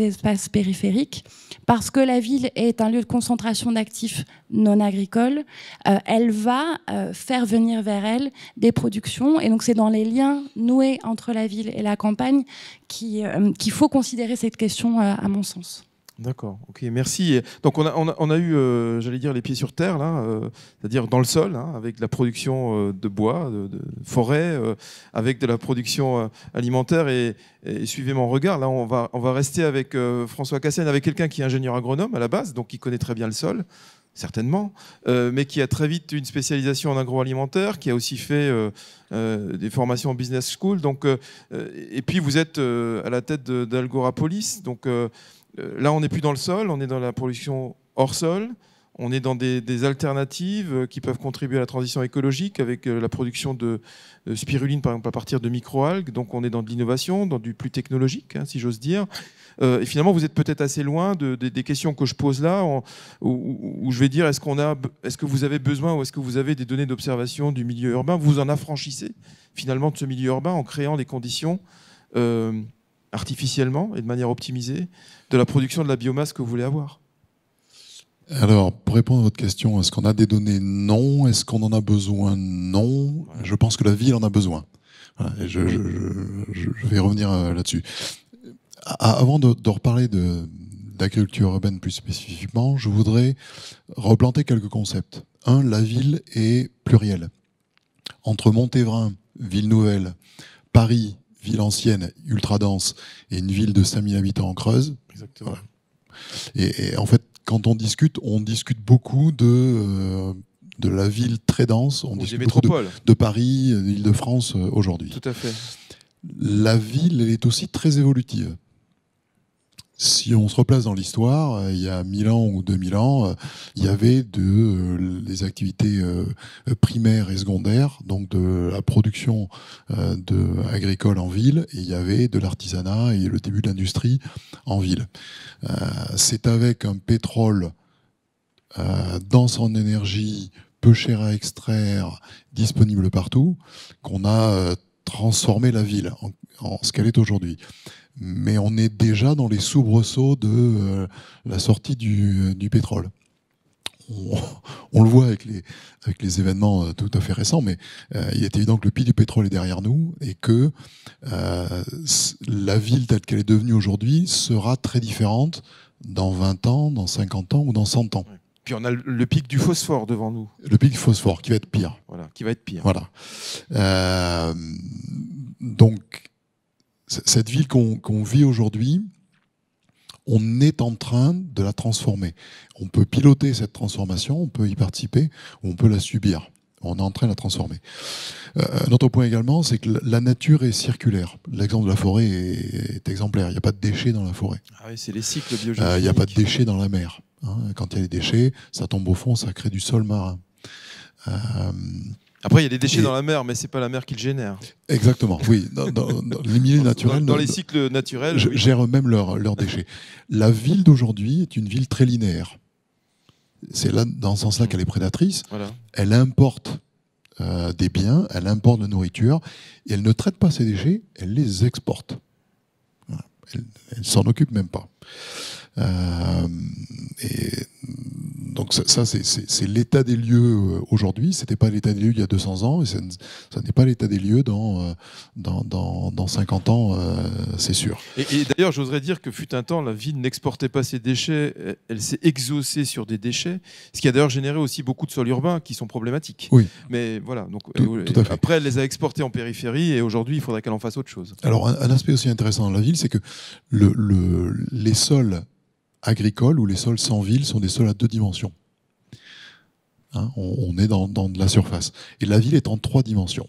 Speaker 4: espaces périphériques, parce que la ville est un lieu de concentration d'actifs non agricoles, euh, elle va euh, faire venir vers elle des productions, et donc c'est dans les liens noués entre la ville et la campagne euh, qu'il faut considérer cette question, à mon sens.
Speaker 2: D'accord, ok, merci. Donc on a, on a, eu, euh, j'allais dire, les pieds sur terre, là, euh, c'est-à-dire dans le sol, hein, avec de la production euh, de bois, de, forêt, avec de la production alimentaire, et, suivez mon regard, là on va, on va rester avec François Cassen, avec quelqu'un qui est ingénieur agronome à la base, donc qui connaît très bien le sol, certainement, mais qui a très vite une spécialisation en agroalimentaire, qui a aussi fait des formations en business school. Donc, et puis vous êtes à la tête d'Algorapolis, donc là, on n'est plus dans le sol, on est dans la production hors sol. On est dans des, alternatives euh, qui peuvent contribuer à la transition écologique avec euh, la production de, spiruline, par exemple, à partir de microalgues. Donc, on est dans de l'innovation, dans du plus technologique, hein, si j'ose dire. Euh, et finalement, vous êtes peut-être assez loin des questions que je pose là, où, je vais dire est-ce qu'on a, est-ce que vous avez besoin ou est-ce que vous avez des données d'observation du milieu urbain Vous en affranchissez finalement de ce milieu urbain en créant les conditions artificiellement et de manière optimisée de la production de la biomasse que vous voulez avoir
Speaker 5: alors, pour répondre à votre question, est-ce qu'on a des données Non. Est-ce qu'on en a besoin Non. Je pense que la ville en a besoin. et je, vais revenir euh, là-dessus. Avant de, reparler de, d'agriculture urbaine plus spécifiquement, je voudrais replanter quelques concepts. Un, la ville est plurielle. Entre Montévrin, Ville Nouvelle, Paris, ville ancienne ultra dense et une ville de 5000 habitants en Creuse. Exactement. Et, en fait, quand on discute, on discute beaucoup de, euh, de la ville très dense, on discute de, Paris, de euh, l'Île-de-France euh, aujourd'hui. Tout à fait. La ville est aussi très évolutive si on se replace dans l'histoire, euh, il y a 1000 ans ou 2000 ans, euh, il y avait de, des euh, activités primaires et secondaires, donc de la production de, agricole en ville, et il y avait de l'artisanat et le début de l'industrie en ville. C'est avec un pétrole dense en énergie, peu cher à extraire, disponible partout, qu'on a transformé la ville en ce qu'elle est aujourd'hui mais on est déjà dans les soubresauts de euh, la sortie du, euh, pétrole. On, le voit avec les, avec les événements euh, tout à fait récents, mais il est évident que le pic du pétrole est derrière nous et que la ville telle qu'elle est devenue aujourd'hui sera très différente dans 20 ans, dans 50 ans ou dans 100 ans.
Speaker 2: Puis on a le pic du phosphore devant nous.
Speaker 5: Le pic du phosphore qui va être pire. Voilà, qui va être pire. Voilà. donc cette ville qu'on vit aujourd'hui, on est en train de la transformer. On peut piloter cette transformation, on peut y participer, ou on peut la subir. On est en train de la transformer. Euh, un autre point également, c'est que la nature est circulaire. L'exemple de la forêt est, exemplaire. Il n'y a pas de déchets dans la forêt.
Speaker 2: Ah oui, c'est les cycles biologiques. Euh, il n'y a pas de déchets
Speaker 5: dans la mer. Hein. quand il y a des déchets, ça tombe au fond, ça crée du sol marin. Euh, après, il y a des déchets dans
Speaker 2: la mer, mais ce n'est pas la mer qui le génère.
Speaker 5: Exactement, oui. Dans, dans, les milieux naturels. Dans, cycles
Speaker 2: naturels. Gèrent
Speaker 5: eux leurs déchets. la ville d'aujourd'hui est une ville très linéaire. C'est là, dans ce sens-là, qu'elle est prédatrice. Elle importe euh, des biens, elle importe de la nourriture, et elle ne traite pas ses déchets, elle les exporte. Elle, elle s'en occupe même pas. Euh, et donc ça, c'est l'état des lieux euh, aujourd'hui. C'était pas l'état des lieux il y a 200 ans, et ça n'est pas l'état des lieux dans, euh, dans, 50 ans, c'est sûr.
Speaker 2: Et, d'ailleurs, j'oserais dire que fut un temps, la ville n'exportait pas ses déchets, elle s'est exaucée sur des déchets, ce qui a d'ailleurs généré aussi beaucoup de sols urbains qui sont problématiques. Oui. Mais voilà, donc après, elle les a exportés en périphérie, et aujourd'hui, il faudrait qu'elle en fasse autre chose.
Speaker 5: Alors, un, aspect aussi intéressant dans la ville, c'est que le, les sols agricole où les sols sans ville sont des sols à deux dimensions. Hein, on, est dans, de la surface. Et la ville est en trois dimensions.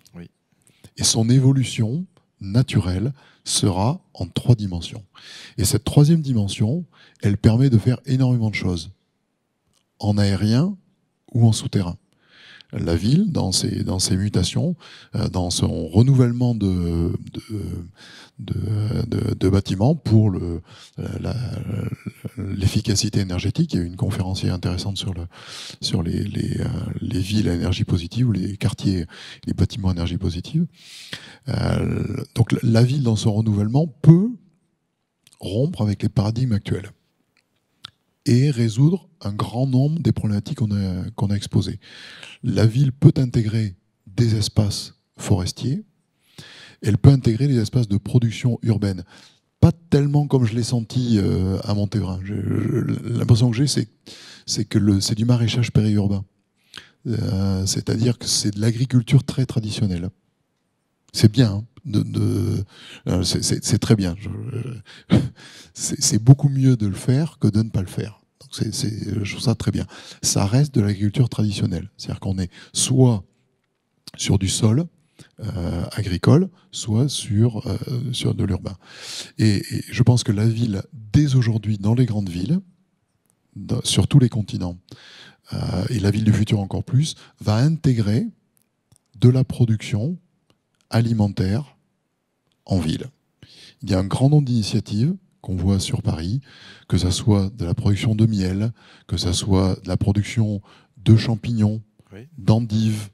Speaker 5: Et son évolution naturelle sera en trois dimensions. Et cette troisième dimension, elle permet de faire énormément de choses, en aérien ou en souterrain la ville dans ses, dans ses mutations, euh, dans son renouvellement de, de, bâtiments pour le, l'efficacité énergétique. Il y a eu une conférence intéressante sur, le, sur les, euh, les villes à énergie positive ou les quartiers, les bâtiments à énergie positive. Euh, donc la ville dans son renouvellement peut rompre avec les paradigmes actuels et résoudre un grand nombre des problématiques qu'on a, qu'on a exposées. La ville peut intégrer des espaces forestiers, elle peut intégrer des espaces de production urbaine. Pas tellement comme je l'ai senti euh, à Montévrain. L'impression que j'ai, c'est que c'est du maraîchage périurbain. Euh, c'est-à-dire que c'est de l'agriculture très traditionnelle. C'est bien, hein de, euh, c'est très bien. Euh, c'est beaucoup mieux de le faire que de ne pas le faire. je trouve ça très bien. Ça reste de l'agriculture traditionnelle, c'est-à-dire qu'on est soit sur du sol, euh, agricole, soit sur, sur de l'urbain. Et, je pense que la ville, dès aujourd'hui, dans les grandes villes, sur tous les continents, et la ville du futur encore plus, va intégrer de la production alimentaire en ville. Il y a un grand nombre d'initiatives qu'on voit sur Paris, que ce soit de la production de miel, que ce soit de la production de champignons, d'endives,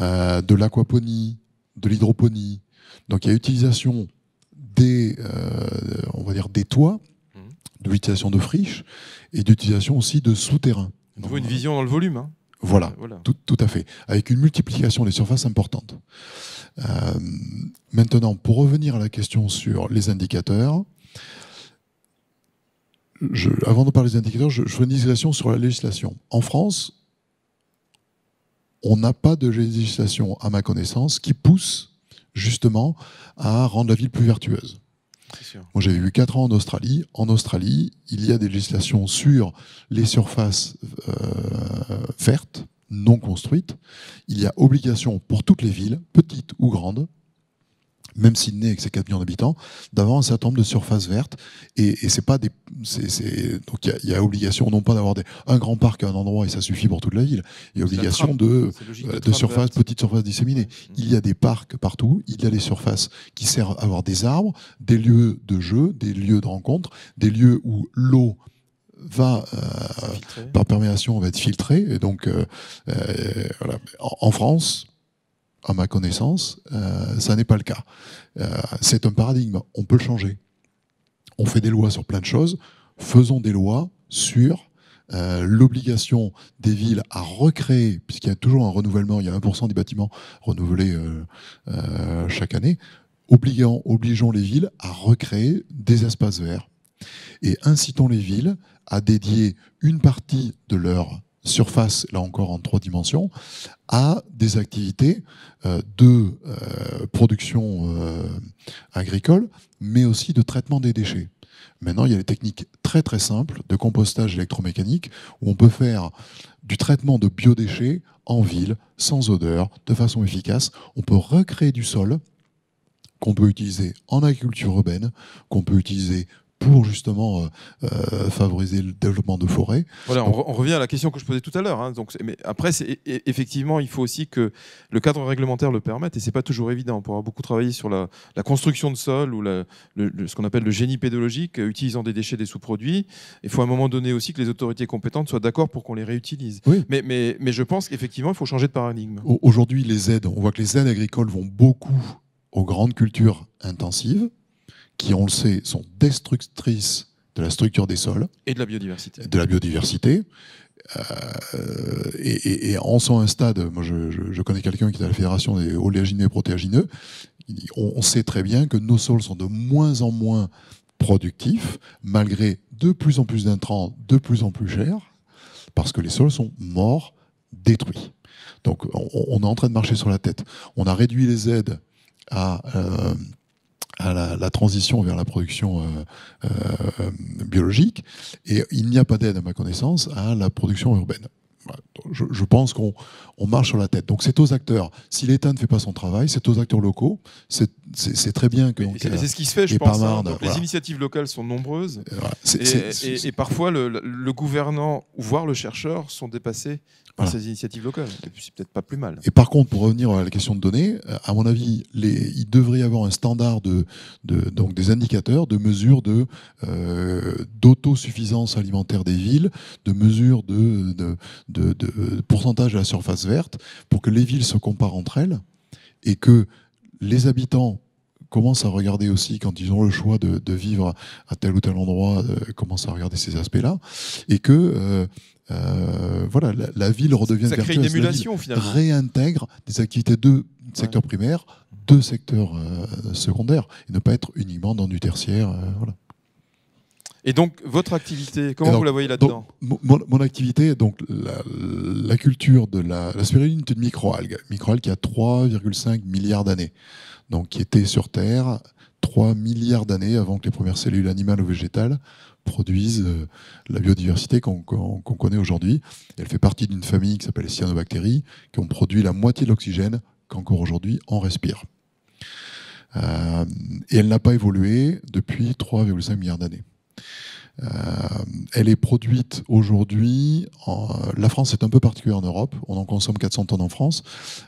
Speaker 5: euh, de l'aquaponie, de l'hydroponie. Donc il y a utilisation des, euh, on va dire des toits, mmh. de l'utilisation de friches et d'utilisation aussi de souterrains. Vous,
Speaker 2: une vision dans le volume. Hein
Speaker 5: voilà, Tout, à fait. Avec une multiplication des surfaces importantes. Euh, maintenant, pour revenir à la question sur les indicateurs, avant de parler des indicateurs, je, je fais une discussion sur la législation. En France, on n'a pas de législation, à ma connaissance, qui pousse justement à rendre la ville plus vertueuse. Moi, j'ai eu 4 ans en Australie. En Australie, il y a des législations sur les surfaces euh, vertes, non construites. Il y a obligation pour toutes les villes, petites ou grandes, même Sydney avec ses 4 millions d'habitants, d'avoir un certain nombre de surfaces vertes. Et, c'est pas des. donc il y, a obligation non pas d'avoir un grand parc à un endroit et ça suffit pour toute la ville. Il y a obligation de, euh, de, surfaces, petites surfaces disséminées. Il y a des parcs partout, il y a des surfaces qui servent à avoir des arbres, des lieux de jeu, des lieux de rencontre, des lieux où l'eau va euh, par perméation va être filtrée et donc euh, en France à ma connaissance, euh, ça n'est pas le cas. Euh, c'est un paradigme, on peut le changer. On fait des lois sur plein de choses, faisons des lois sur euh, l'obligation des villes à recréer, puisqu'il y a toujours un renouvellement, il y a 1% des bâtiments renouvelés chaque année, obligeons les villes à recréer des espaces verts. Et incitons les villes à dédier une partie de leur surface, là encore en trois dimensions, à des activités euh, de euh, production euh, agricole, mais aussi de traitement des déchets. Maintenant, il y a des techniques très très simples de compostage électromécanique où on peut faire du traitement de biodéchets en ville, sans odeur, de façon efficace. On peut recréer du sol qu'on peut utiliser en agriculture urbaine, qu'on peut utiliser pour justement euh, euh, favoriser le développement de forêts.
Speaker 2: Voilà, on, revient à la question que je posais tout à l'heure. Hein. donc, mais après, effectivement, il faut aussi que le cadre réglementaire le permette, et c'est pas toujours évident. On pourra beaucoup travailler sur la, construction de sol ou ce qu'on appelle le génie pédologique, euh, utilisant des déchets, des sous-produits. Il faut à un moment donné aussi que les autorités compétentes soient d'accord pour qu'on les réutilise. Oui. Mais, mais, mais je pense qu'effectivement, il faut changer de paradigme.
Speaker 5: Aujourd'hui, les aides, on voit que les aides agricoles vont beaucoup aux grandes cultures intensives qui, on le sait, sont destructrices de la structure des sols.
Speaker 2: Et de la biodiversité. De
Speaker 5: la biodiversité. Euh, et, et, et, en sont un stade, moi je, connais quelqu'un qui est à la Fédération des oléagineux et protéagineux, on, sait très bien que nos sols sont de moins en moins productifs, malgré de plus en plus d'intrants, de plus en plus chers, parce que les sols sont morts, détruits. Donc on, est en train de marcher sur la tête. On a réduit les aides à... Euh, à la, transition vers la production euh, euh, biologique, et il n'y a pas d'aide, à ma connaissance, à la production urbaine. Je, pense qu'on marche sur la tête. Donc c'est aux acteurs. Si l'État ne fait pas son travail, c'est aux acteurs locaux, c'est c'est très bien. que... C'est ce qui se fait, je pense. Hein. Les
Speaker 2: initiatives locales sont nombreuses. Et, parfois, le, le, gouvernant, voire le chercheur, sont dépassés par ces initiatives locales. C'est peut-être pas plus mal.
Speaker 5: Et par contre, pour revenir à la question de données, à mon avis, les, il devrait y avoir un standard de, donc des indicateurs de mesure de euh, d'autosuffisance alimentaire des villes, de mesure de, de, de, pourcentage de la surface verte, pour que les villes se comparent entre elles et que les habitants commencent à regarder aussi, quand ils ont le choix de, vivre à tel ou tel endroit, euh, commencent à regarder ces aspects-là, et que euh, euh, voilà, la, ville redevient Ça une réintègre des activités de secteur primaire, de secteur secondaire, et ne pas être uniquement dans du tertiaire. voilà.
Speaker 2: Et donc, votre activité, comment vous la voyez là-dedans
Speaker 5: mon, activité, donc la, culture de la, la spiruline est une microalgue. Microalgue qui a 3,5 milliards d'années, donc qui était sur Terre 3 milliards d'années avant que les premières cellules animales ou végétales produisent euh, la biodiversité qu'on connaît aujourd'hui. Elle fait partie d'une famille qui s'appelle les cyanobactéries, qui ont produit la moitié de l'oxygène qu'encore aujourd'hui on respire. Euh, et elle n'a pas évolué depuis 3,5 milliards d'années. Euh, elle est produite aujourd'hui. La France est un peu particulière en Europe. On en consomme 400 tonnes en France.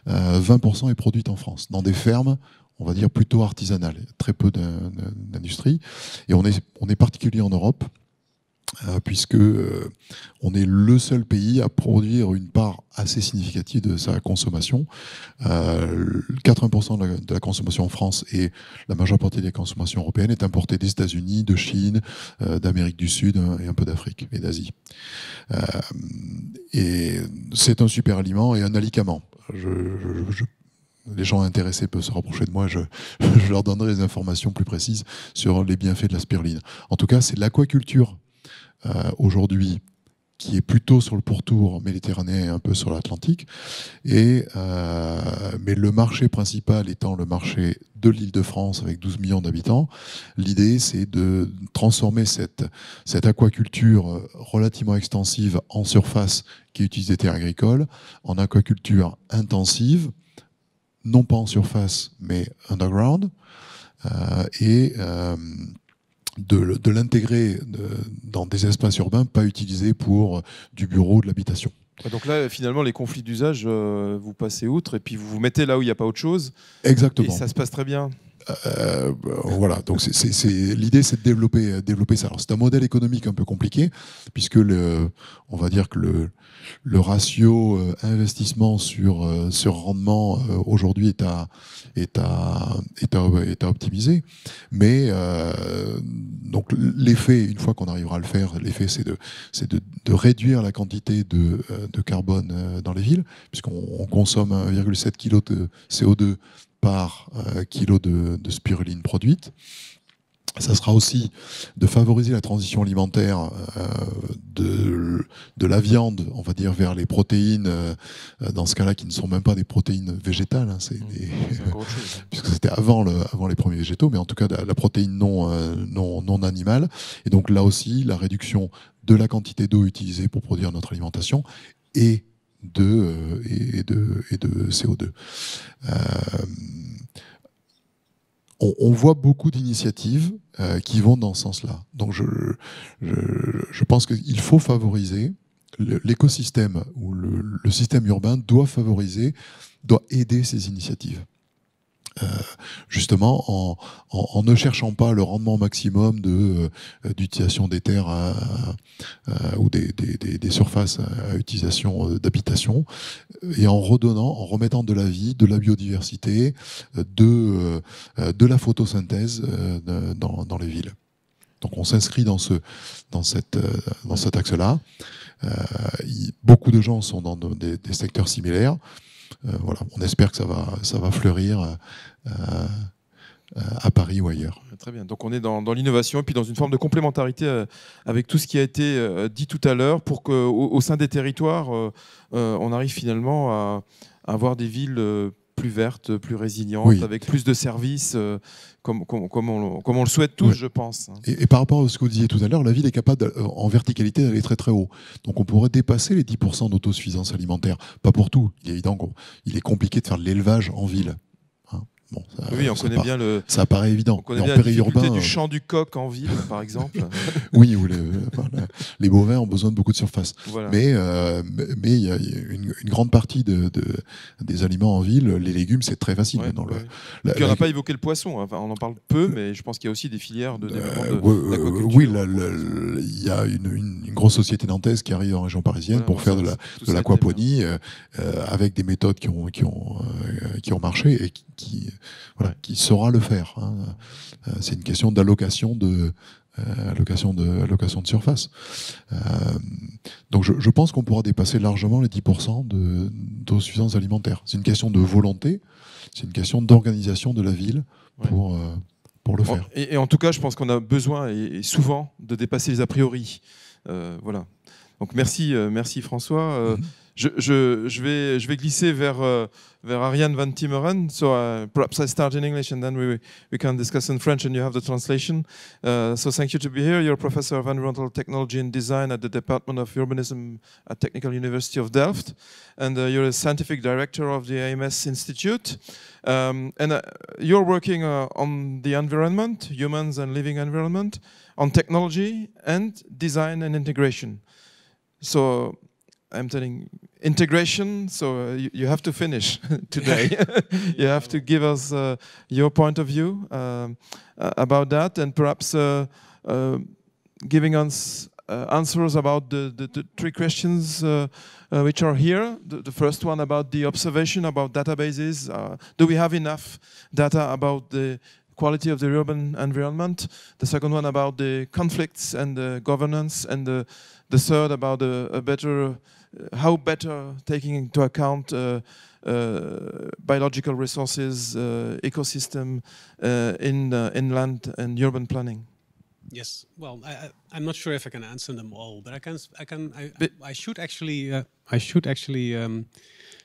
Speaker 5: 20% euh, est produite en France, dans des fermes, on va dire plutôt artisanales, très peu d'industrie. Et on est, on est particulier en Europe euh, puisque euh, on est le seul pays à produire une part assez significative de sa consommation. 80% euh, de la, consommation en France et la majeure partie des consommations européennes est importée des États-Unis, de Chine, d'Amérique du Sud hein, et un peu d'Afrique et d'Asie. et c'est un super aliment et un alicament. les gens intéressés peuvent se rapprocher de moi, je, je, leur donnerai des informations plus précises sur les bienfaits de la spiruline. En tout cas, c'est de l'aquaculture euh, aujourd'hui qui est plutôt sur le pourtour méditerranéen et un peu sur l'Atlantique. Et euh, mais le marché principal étant le marché de l'Île-de-France avec 12 millions d'habitants, l'idée c'est de transformer cette cette aquaculture relativement extensive en surface qui utilise des terres agricoles en aquaculture intensive, non pas en surface mais underground euh, et de, l'intégrer euh, dans des espaces urbains pas utilisés pour euh, du bureau, de l'habitation.
Speaker 2: Donc là, finalement, les conflits d'usage, euh, vous passez outre et puis vous vous mettez là où il n'y a pas autre chose. Exactement. Et ça se passe très bien.
Speaker 5: Euh, voilà, donc c'est l'idée, c'est de développer, euh, développer ça. Alors c'est un modèle économique un peu compliqué, puisque le, on va dire que le, le ratio euh, investissement sur, euh, sur rendement aujourd'hui est à, est, à, est, à, est à optimiser. Mais euh, donc l'effet, une fois qu'on arrivera à le faire, l'effet c'est de, de, de réduire la quantité de, de carbone dans les villes, puisqu'on consomme 1,7 kg de CO2 par euh, kilo de, spiruline produite. Ça sera aussi de favoriser la transition alimentaire euh, de, la viande, on va dire, vers les protéines, euh, dans ce cas-là, qui ne sont même pas des protéines végétales, hein, mmh. hein. puisque c'était avant, les premiers végétaux, mais en tout cas la, protéine non, non, non animale. Et donc là aussi, la réduction de la quantité d'eau utilisée pour produire notre alimentation et de, euh, et, de, et de CO2. Euh, on, voit beaucoup d'initiatives euh, qui vont dans ce sens-là. Donc je, pense qu'il faut favoriser l'écosystème ou le, système urbain doit favoriser, doit aider ces initiatives. Euh, justement en, ne cherchant pas le rendement maximum de euh, d'utilisation des terres euh, ou des, surfaces à utilisation d'habitation et en redonnant, en remettant de la vie, de la biodiversité, de de la photosynthèse dans, les villes. Donc on s'inscrit dans ce dans cette dans cet axe-là. beaucoup de gens sont dans des secteurs similaires. Euh, on espère que ça va, ça va fleurir euh, euh, à Paris ou ailleurs.
Speaker 2: Très bien. Donc on est dans, l'innovation et puis dans une forme de complémentarité avec tout ce qui a été dit tout à l'heure pour qu'au au sein des territoires, on arrive finalement à avoir des villes plus verte, plus résiliente, avec plus de services, euh, comme, comme, comme, on, le souhaite tous, je pense.
Speaker 5: Et, et, par rapport à ce que vous disiez tout à l'heure, la ville est capable, euh, en verticalité, d'aller très très haut. Donc on pourrait dépasser les 10% d'autosuffisance alimentaire. Pas pour tout. Il est évident qu'il est compliqué de faire de l'élevage en ville ça, oui, on connaît bien le. Ça paraît évident. On connaît bien en périurbain, du euh, champ
Speaker 2: du coq en ville, par exemple.
Speaker 5: oui, les, bovins ont besoin de beaucoup de surface. Euh, mais mais il y a une, grande partie de, des aliments en ville, les légumes, c'est très facile. dans Le, la, on n'a pas
Speaker 2: évoqué le poisson. Hein. on en parle peu, mais je pense qu'il y a aussi des filières de
Speaker 5: euh, de, Oui, il y a une, grosse société nantaise qui arrive en région parisienne pour bah, faire de l'aquaponie avec des méthodes qui ont qui ont qui ont marché et qui, qui qui saura le faire. Hein. Euh, c'est une question d'allocation de, euh, de de surface. Euh, donc je, pense qu'on pourra dépasser largement les 10% d'autosuffisance alimentaire. C'est une question de volonté, c'est une question d'organisation de la ville pour, pour le faire.
Speaker 2: Et, en tout cas, je pense qu'on a besoin, et, souvent, de dépasser les a priori. voilà. Donc merci, merci François. Mhm. je, je, je, vais, je vais glisser vers, uh, vers Ariane van Timmeren. So uh, perhaps I start in English and then we, we can discuss in French and you have the translation. Uh, so thank you to be here. You're a professor of environmental technology and design at the Department of Urbanism at Technical University of Delft. And uh, you're a scientific director of the AMS Institute. Um, and uh, you're working uh, on the environment, humans and living environment, on technology and design and integration. So I'm telling integration. So uh, you, you, have to finish today. you have to give us uh, your point of view um, uh, about that, and perhaps uh, um, giving us uh, answers about the, the, the three questions which are here. The, the, first one about the observation about databases. do we have enough data about the quality of the urban environment, the second one about the conflicts and the governance, and the, the third about a, a better how better taking into account uh, uh, biological resources, uh, ecosystem uh, in uh, inland and urban planning?
Speaker 6: Yes. Well, I, am not sure if I can answer them all, but I can. I can. I, I, should actually. Uh, I should actually um,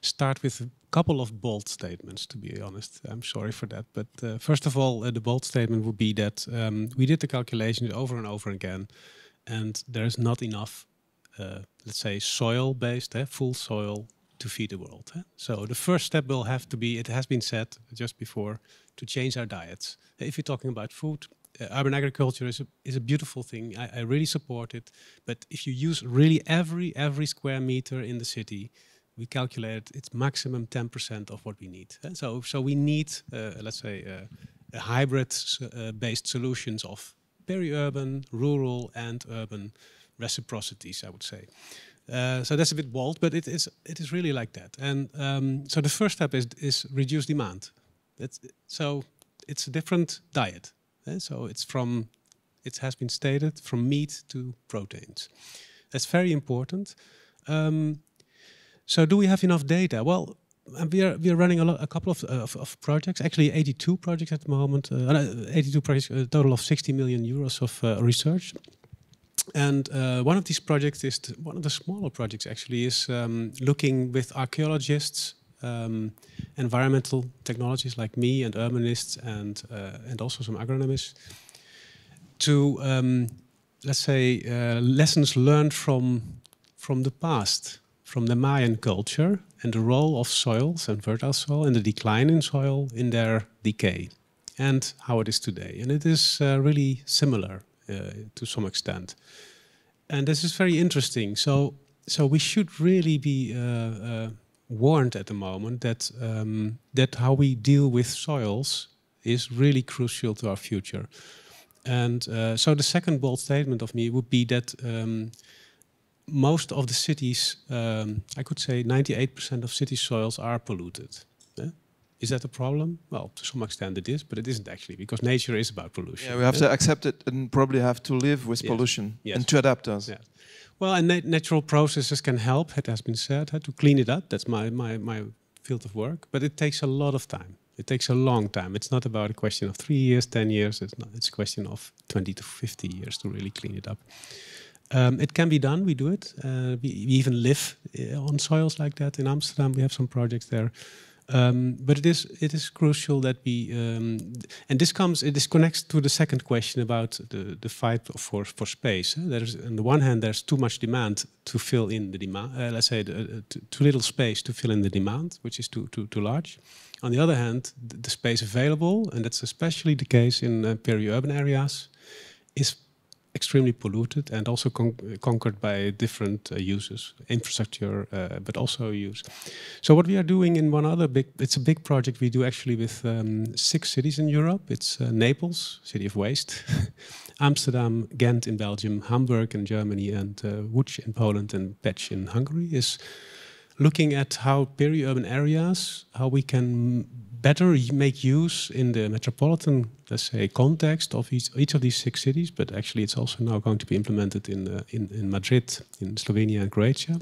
Speaker 6: start with a couple of bold statements. To be honest, I'm sorry for that. But first of all, the bold statement would be that um, we did the calculations over and over again, and there is not enough uh, let's say, soil based, eh, full soil to feed the world. Eh? So the first step will have to be, it has been said just before, to change our diets. If you're talking about food, uh, urban agriculture is a, is a beautiful thing. I, I, really support it. But if you use really every every square meter in the city, we calculated it's maximum 10% of what we need. Eh? So so we need, uh, let's say, uh, hybrid-based uh, solutions of peri-urban, rural, and urban reciprocities, I would say. Uh, so that's a bit bold, but it is it is really like that. And um, so the first step is is reduce demand. That's, so it's a different diet. Eh? So it's from it has been stated from meat to proteins. That's very important. Um, so do we have enough data? Well, uh, we are we are running a, lot, a couple of, uh, of, of projects. Actually, 82 projects at the moment. Uh, 82 projects, a total of 60 million euros of uh, research and uh, one of these projects is one of the smaller projects actually is um, looking with archaeologists um, environmental technologists like me and urbanists and uh, and also some agronomists to um, let's say uh, lessons learned from from the past from the Mayan culture and the role of soils and fertile soil and the decline in soil in their decay and how it is today and it is uh, really similar uh, to some extent. And this is very interesting. So, so we should really be uh, uh, warned at the moment that um, that how we deal with soils is really crucial to our future. And uh, so the second bold statement of me would be that um, most of the cities, um, I could say 98% of city soils are polluted. Yeah? Is that a problem? Well, to some extent it is, but it isn't actually because nature is about pollution. Yeah, we have yeah? to accept it and probably have to live with yes. pollution yes. and to adapt us. Yes. Well, and nat natural processes can help, it has been said, to clean it up. That's my, my, my field of work, but it takes a lot of time. It takes a long time. It's not about a question of three years, 10 years. It's, not, it's a question of 20 to 50 years to really clean it up. Um, it can be done. We do it. Uh, we, we, even live eh, on soils like that in Amsterdam. We have some projects there. Um, but it is it is crucial that we um, and this comes it is connects to the second question about the the fight for for space. There's on the one hand there's too much demand to fill in the demand. Uh, let's say the, uh, too little space to fill in the demand, which is too too too large. On the other hand, the, the space available, and that's especially the case in uh, peri-urban areas, is extremely polluted and also con conquered by different uh, uses, infrastructure, uh, but also use. So what we are doing in one other big, it's a big project we do actually with um, six cities in Europe. It's uh, Naples, city of waste, Amsterdam, Ghent in Belgium, Hamburg in Germany, and uh, Łódź in Poland and Pecs in Hungary is looking at how peri-urban areas, how we can better make use in the metropolitan, let's say, context of each, each of these six cities, but actually it's also now going to be implemented in, in, in, Madrid, in Slovenia and Croatia.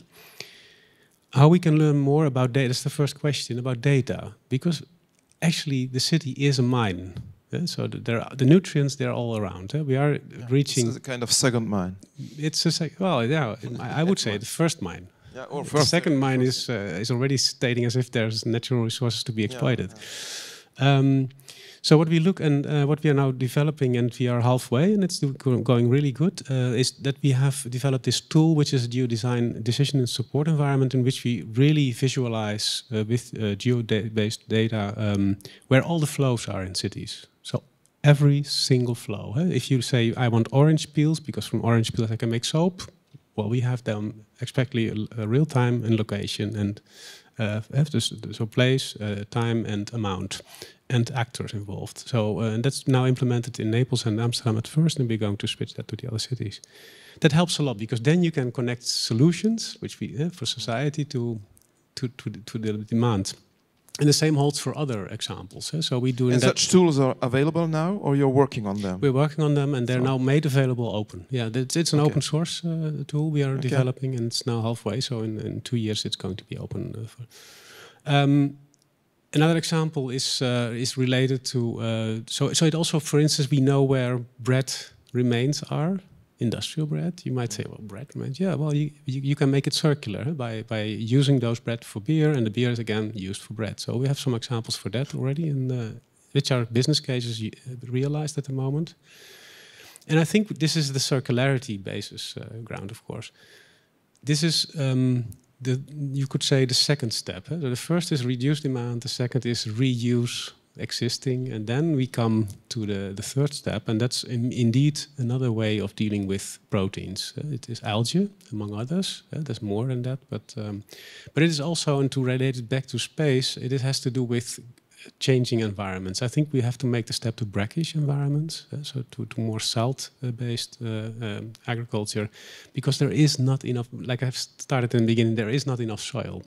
Speaker 6: How we can learn more about data, that's the first question, about data, because actually the city is a mine. Yeah? so the, there are, the nutrients they're all around. Eh? We are yeah, reaching. It's a kind of second mine. It's a sec well, yeah. I, I would say the first mine. Yeah, or the second mine is uh, is already stating as if there's natural resources to be exploited. Yeah, um, so what we look and uh, what we are now developing, and we are halfway, and it's going really good, uh, is that we have developed this tool, which is a design decision and support environment, in which we really visualize uh, with uh, geo-based data um, where all the flows are in cities. So every single flow. Huh? If you say, I want orange peels, because from orange peels I can make soap, well, we have them exactly uh, real time and location and uh, have this, so place, uh, time and amount and actors involved. So uh, that's now implemented in Naples and Amsterdam at first, and we're going to switch that to the other cities. That helps a lot because then you can connect solutions, which we have for society, to to to to the demand. And the same holds for other examples. Eh? So we do. And such tools are available now, or you're working on them? We're working on them, and they're so. now made available open. Yeah, it's, it's an okay. open source uh, tool we are okay. developing, and it's now halfway. So in, in, two years, it's going to be open. Uh, for, um, another example is uh, is related to uh, so so it also, for instance, we know where bread remains are industrial bread, you might say, well, bread, means, yeah, well, you, you, you, can make it circular by, by using those bread for beer, and the beer is again used for bread. So we have some examples for that already, and uh, which are business cases uh, realized at the moment. And I think this is the circularity basis uh, ground, of course. This is um, the you could say the second step. So the first is reduce demand. The second is reuse existing. And then we come to the, the third step, and that's in, indeed another way of dealing with proteins. Uh, it is algae, among others. Uh, there's more than that, but um, but it is also, and to relate it back to space, it has to do with changing environments. I think we have to make the step to brackish environments, uh, so to, to more salt-based uh, uh, agriculture, because there is not enough, like I've started in the beginning, there is not enough soil.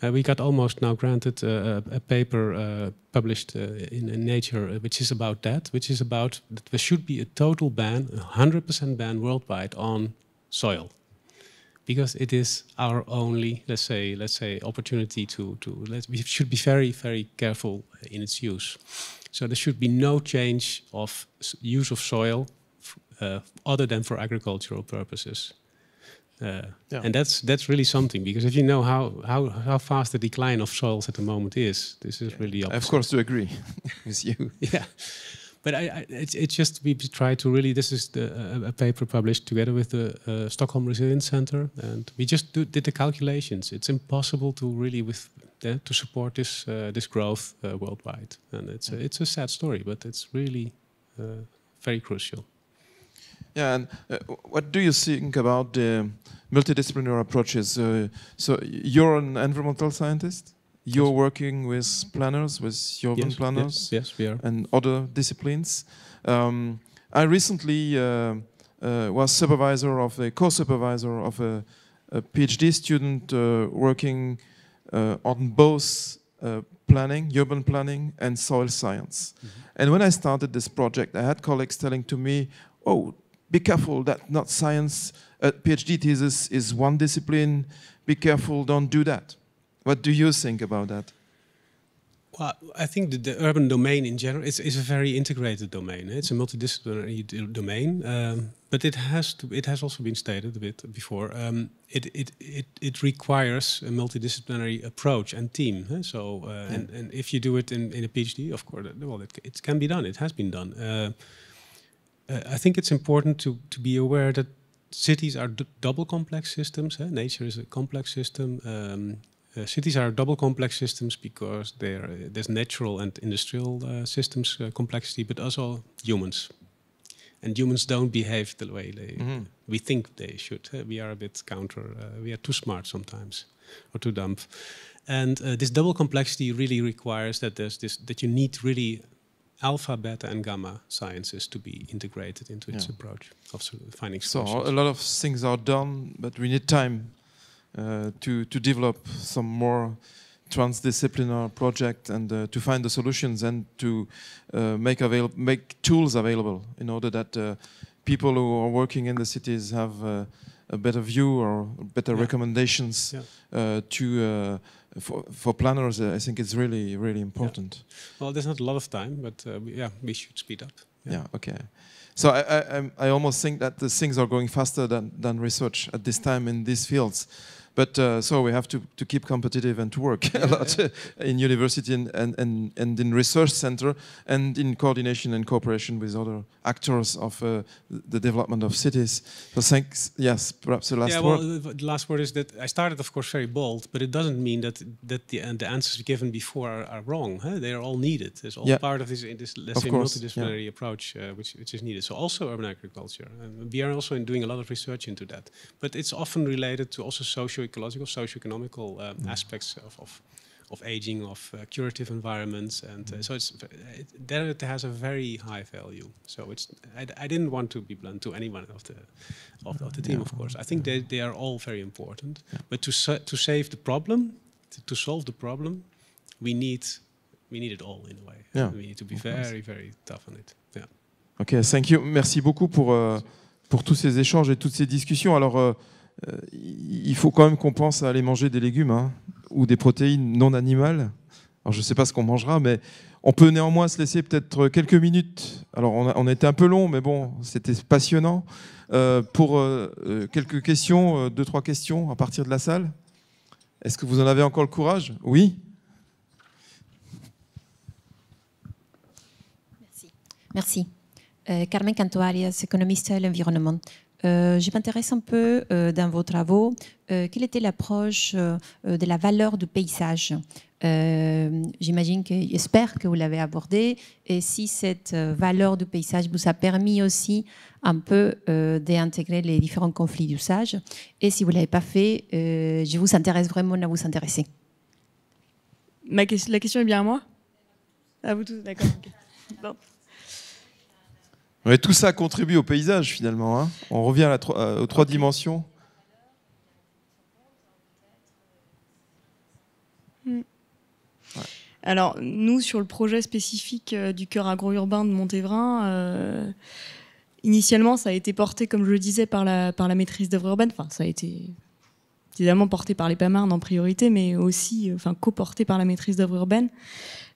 Speaker 6: Uh, we got almost now granted uh, a paper uh, published in, in, Nature, which is about that, which is about that there should be a total ban, 100% ban worldwide on soil because it is our only, let's say, let's say, opportunity to to let we should be very very careful in its use. So there should be no change of use of soil uh, other than for agricultural purposes yeah. And that's that's really something because if you know how, how, how fast the decline of soils at the moment is, this is yeah. really. Opposite. Of course, to agree with you. Yeah, but I, I it's just we try to really. This is the, uh, a paper published together with the uh, Stockholm Resilience Center, and we just do, did the calculations. It's impossible to really with uh, to support this uh, this growth uh, worldwide, and it's yeah. a, it's a sad story, but it's really very crucial. Yeah, and uh, what do you
Speaker 2: think about the multidisciplinary approaches? Uh, so you're an environmental scientist. You're yes. working with planners, with urban yes, planners, yes, yes, we are, and other disciplines. Um, I recently uh, uh was supervisor of a co-supervisor of a, a, PhD student uh, working uh, on both planning, urban planning, and soil science. Mm -hmm. And when I started this project, I had colleagues telling to me, "Oh, be careful that not science, a uh, PhD thesis is one discipline. Be careful, don't do that. What do you think about that?
Speaker 6: Well, I think the, the urban domain in general is, is a very integrated domain. Eh? It's a multidisciplinary domain, um, but it has to. It has also been stated a bit before. Um, it, it it it requires a multidisciplinary approach and team. Huh? Eh? So uh, yeah. and and if you do it in, in a PhD, of course, well, it, it can be done. It has been done. Uh, uh, I think it's important to, to be aware that cities are double complex systems. Nature is a complex system. Um, uh, cities are double complex systems because uh, there's natural and industrial uh, systems uh, complexity, but also humans. And humans don't behave the way they, mm -hmm. we think they should. we are a bit counter. Uh, we are too smart sometimes, or too dumb. And this double complexity really requires that there's this that you need really alpha, beta, and gamma sciences to be integrated into its yeah. approach of finding solutions. So a lot of
Speaker 2: things are done, but we need time uh, to to develop some more transdisciplinary project and uh, to find the solutions and to uh, make avail make tools available in order that uh, people who are working in the cities have uh, a better view or better yeah. recommendations yeah. Uh, to for, for planners, uh, I think it's really, really important. Yeah.
Speaker 6: Well, there's not a lot of time, but uh, we, yeah, we should speed up. Yeah, yeah okay.
Speaker 2: So I, I, I, almost think that the things are going faster than, than research at this time in these fields. But uh, so we have to, to keep competitive and to work yeah, a lot yeah. in university and, and, and, and in research center and in coordination and cooperation with other actors of uh, the development of cities. So thanks. Yes, perhaps the last yeah, word.
Speaker 6: well, The last word is that I started, of course, very bold, but it doesn't mean that that the, the answers given before are, are wrong. Huh? They are all needed. It's all yeah. part of this, this let's of say, course, multidisciplinary approach uh, which, which is needed. So also urban agriculture. we are also doing a lot of research into that. But it's often related to also social ecological, socio-economical um, aspects of, of, of aging, of uh, curative environments, and uh, so it's it, it has a very high value. So it's I, I didn't want to be blunt to anyone of the of, of the team, yeah. of course. I think yeah. they, they are all very important, yeah. but to to save the problem, to, to solve the problem, we need we need it all in a way. Yeah. We need to be of very, course. very tough on it. Yeah.
Speaker 2: Ok, thank you. Merci beaucoup pour, euh, pour tous ces échanges et toutes ces discussions. Alors, euh, Euh, il faut quand même qu'on pense à aller manger des légumes hein, ou des protéines non animales. Alors je ne sais pas ce qu'on mangera, mais on peut néanmoins se laisser peut-être quelques minutes. Alors on était un peu long, mais bon, c'était passionnant. Euh, pour euh, quelques questions, deux, trois questions à partir de la salle. Est-ce que vous en avez encore le courage Oui
Speaker 4: Merci. Merci. Carmen Canto économiste à l'environnement. Euh, je m'intéresse un peu euh, dans vos travaux. Euh, quelle était l'approche de la valeur du paysage J'imagine j'espère que vous l'avez abordé. Et si cette valeur du paysage vous a permis aussi un peu d'intégrer les différents conflits d'usage. Et si vous ne l'avez pas fait, je vous intéresse vraiment à vous intéresser.
Speaker 3: la question est bien à moi À vous tous, d'accord.
Speaker 2: tout ça contribue au paysage finalement. Hein. On revient euh, aux trois dimensions.
Speaker 6: Hmm.
Speaker 3: Alors, nous, sur le projet spécifique euh, du cœur agro-urbain de Montévrain, euh, initialement, ça a été porté, comme je le disais, par la, par la maîtrise d'œuvres urbaine. Enfin, ça a été évidemment porté par les Pamarnes en priorité, mais aussi enfin, coporté par la maîtrise d'œuvres urbaines.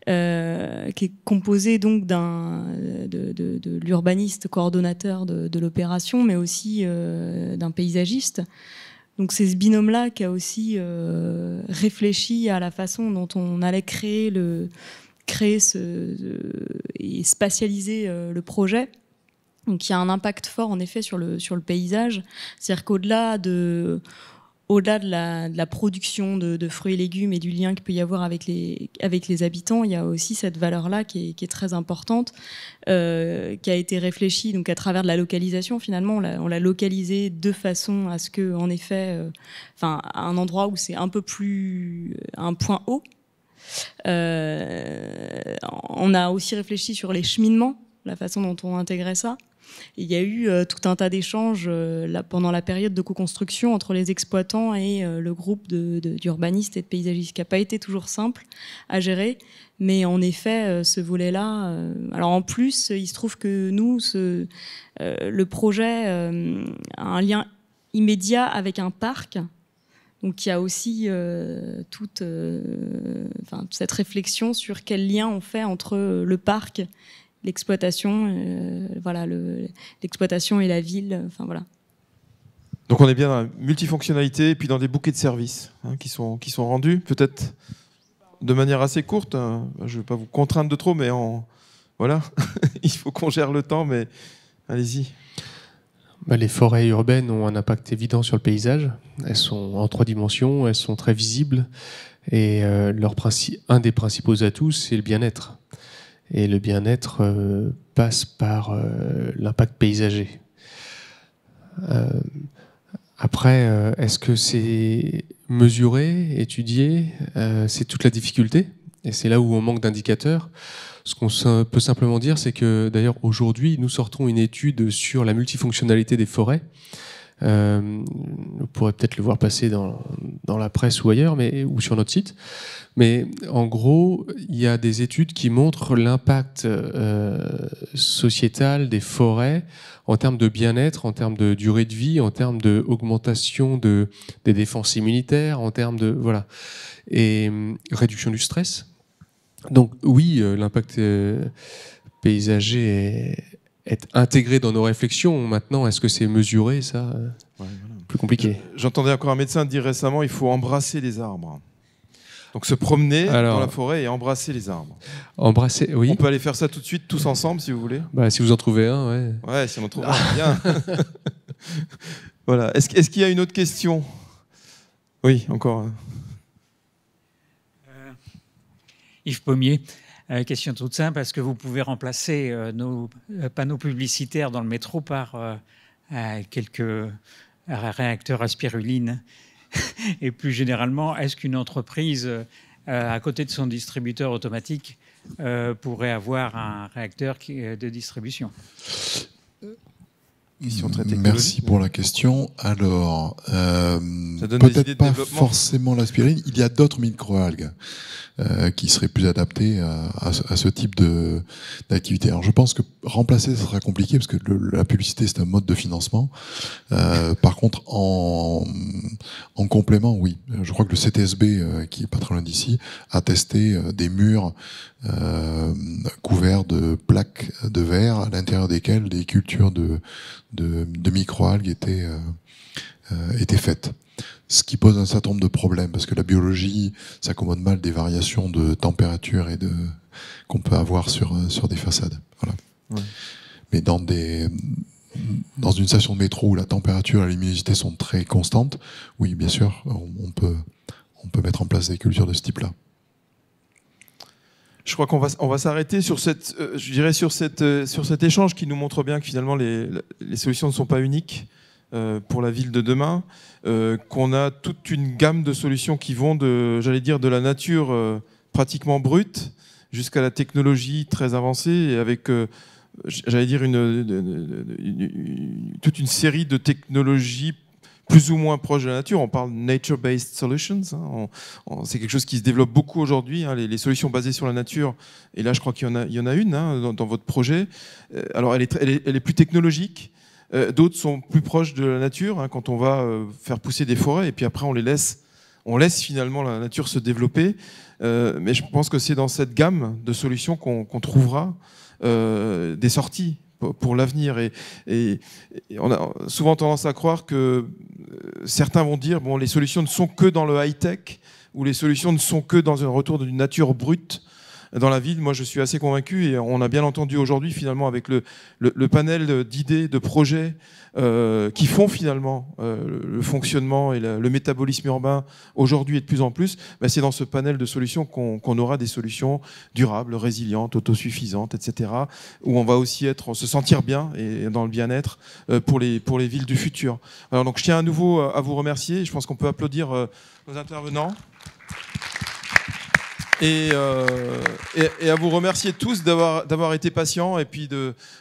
Speaker 3: Euh, qui est composé donc d'un de, l'urbaniste coordonnateur de, l'opération, mais aussi euh, d'un paysagiste. Donc c'est ce binôme-là qui a aussi euh, réfléchi à la façon dont on allait créer le créer ce, et spatialiser le projet. Donc il y a un impact fort en effet sur le sur le paysage, c'est-à-dire qu'au-delà de au-delà de, la, production de, fruits et légumes et du lien qu'il peut y avoir avec les, habitants, il y a aussi cette valeur-là qui, est, très importante, euh, qui a été réfléchie donc à travers de la localisation. Finalement, on l'a localisée de façon à ce que, en effet, euh, enfin, à un endroit où c'est un peu plus euh, un point haut. on a aussi réfléchi sur les cheminements, la façon dont on intégrait ça. Il y a eu euh, tout un tas d'échanges euh, pendant la période de co-construction entre les exploitants et euh, le groupe d'urbanistes et de paysagistes, qui n'a pas été toujours simple à gérer. Mais en effet, ce volet-là. alors en plus, il se trouve que nous, le projet a un lien immédiat avec un parc. Donc il y a aussi toute, cette réflexion sur quel lien on fait entre le parc l'exploitation, euh, voilà, l'exploitation et la ville, euh, enfin voilà.
Speaker 2: Donc on est bien dans la multifonctionnalité et puis dans des bouquets de services hein, qui, sont, qui sont rendus, peut-être de manière assez courte. Hein. Je ne vais pas vous contraindre de trop, mais en voilà,
Speaker 1: il faut qu'on gère le temps, mais allez-y. Bah, les forêts urbaines ont un impact évident sur le paysage. Elles sont en trois dimensions, elles sont très visibles et euh, leur principe, un des principaux atouts, c'est le bien-être. Et le bien-être euh, passe par euh, l'impact paysager. Euh, après, est-ce que c'est mesuré, étudié C'est toute la difficulté. Et c'est là où on manque d'indicateurs. Ce qu'on peut simplement dire, c'est que d'ailleurs aujourd'hui, nous sortons une étude sur la multifonctionnalité des forêts. Euh, on pourrait peut-être le voir passer dans, la presse ou ailleurs, mais, ou sur notre site. Mais en gros, il y a des études qui montrent l'impact euh, sociétal des forêts en termes de bien-être, en termes de durée de vie, en termes d'augmentation de, des défenses immunitaires, en termes de... Voilà. Et euh, réduction du stress. Donc oui, l'impact paysager est être intégré dans nos réflexions. Maintenant, est-ce que c'est mesuré, ça Plus compliqué.
Speaker 2: J'entendais encore un médecin dire récemment, il faut embrasser les arbres. Donc se
Speaker 1: promener dans la
Speaker 2: forêt et embrasser les arbres.
Speaker 1: Embrasser, oui. On peut
Speaker 2: aller faire ça tout de suite, tous ensemble, si vous voulez. Bah,
Speaker 1: si vous en trouvez un, ouais. Ouais, si
Speaker 2: on en trouve un, ah. bien. voilà. Est-ce, est qu'il y a une autre question Oui, encore.
Speaker 5: Euh, Yves Pommier. Euh, question toute simple, est-ce que vous pouvez remplacer euh, nos euh, panneaux publicitaires dans le métro par quelques réacteurs à spiruline Et plus généralement, est-ce qu'une entreprise, à côté de son distributeur automatique, pourrait avoir un réacteur de distribution Merci pour la question. Alors, euh, peut-être pas forcément l'aspirine. Il y a d'autres microalgues euh, qui seraient plus adaptées à, ce type de d'activité. Alors, je pense que remplacer ça sera compliqué parce que la publicité c'est un mode de financement. Euh, par contre, en, en complément, oui. Je crois que le CTSB, euh, qui est pas très loin d'ici, a testé euh, des murs euh, couverts de plaques de verre à l'intérieur desquelles des cultures de de, de microalgues étaient, euh, euh, étaient faites ce qui pose un certain nombre de problèmes parce que la biologie s'accommode mal des variations de température et de qu'on peut avoir sur euh, sur des façades. Mais dans des dans une station de métro où la température et la luminosité sont très constantes, oui, bien sûr, on peut on peut mettre en place des cultures de ce type-là
Speaker 2: je crois qu'on va, on va s'arrêter sur cette, euh, je dirais sur cette, euh, sur cet échange qui nous montre bien que finalement les, solutions ne sont pas uniques euh, pour la ville de demain, qu'on a toute une gamme de solutions qui vont de, j'allais dire, de la nature pratiquement brute jusqu'à la technologie très avancée et avec j'allais dire toute une série de technologies plus ou moins proche de la nature. On parle nature-based solutions. Hein. c'est quelque chose qui se développe beaucoup aujourd'hui. Hein. Les, solutions basées sur la nature. Et là, je crois qu'il y, y en a, une hein, dans, votre projet. Euh, alors, elle est, plus technologique. Euh, d'autres sont plus proches de la nature quand on va euh, faire pousser des forêts et puis après on les laisse, on laisse finalement la nature se développer. mais je pense que c'est dans cette gamme de solutions qu'on trouvera des sorties pour l'avenir. Et, on a souvent tendance à croire que euh, certains vont dire bon, les solutions ne sont que dans le high-tech, ou les solutions ne sont que dans un retour d'une nature brute dans la ville. Moi, je suis assez convaincu et on a bien entendu aujourd'hui, finalement, avec le, le, le panel d'idées, de projets euh, qui font finalement euh, le fonctionnement et le métabolisme urbain aujourd'hui et de plus en plus, bah, c'est dans ce panel de solutions qu'on aura des solutions durables, résilientes, autosuffisantes, etc., où on va aussi être, se sentir bien et dans le bien-être euh, pour, les, pour les villes du futur. Alors, donc, je tiens à nouveau euh, à vous remercier. Je pense qu'on peut applaudir nos intervenants. Euh, et, à vous remercier tous d'avoir été patients et puis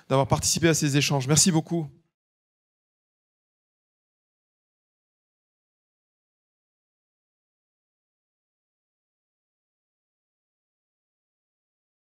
Speaker 6: d'avoir participé à ces échanges. Merci beaucoup.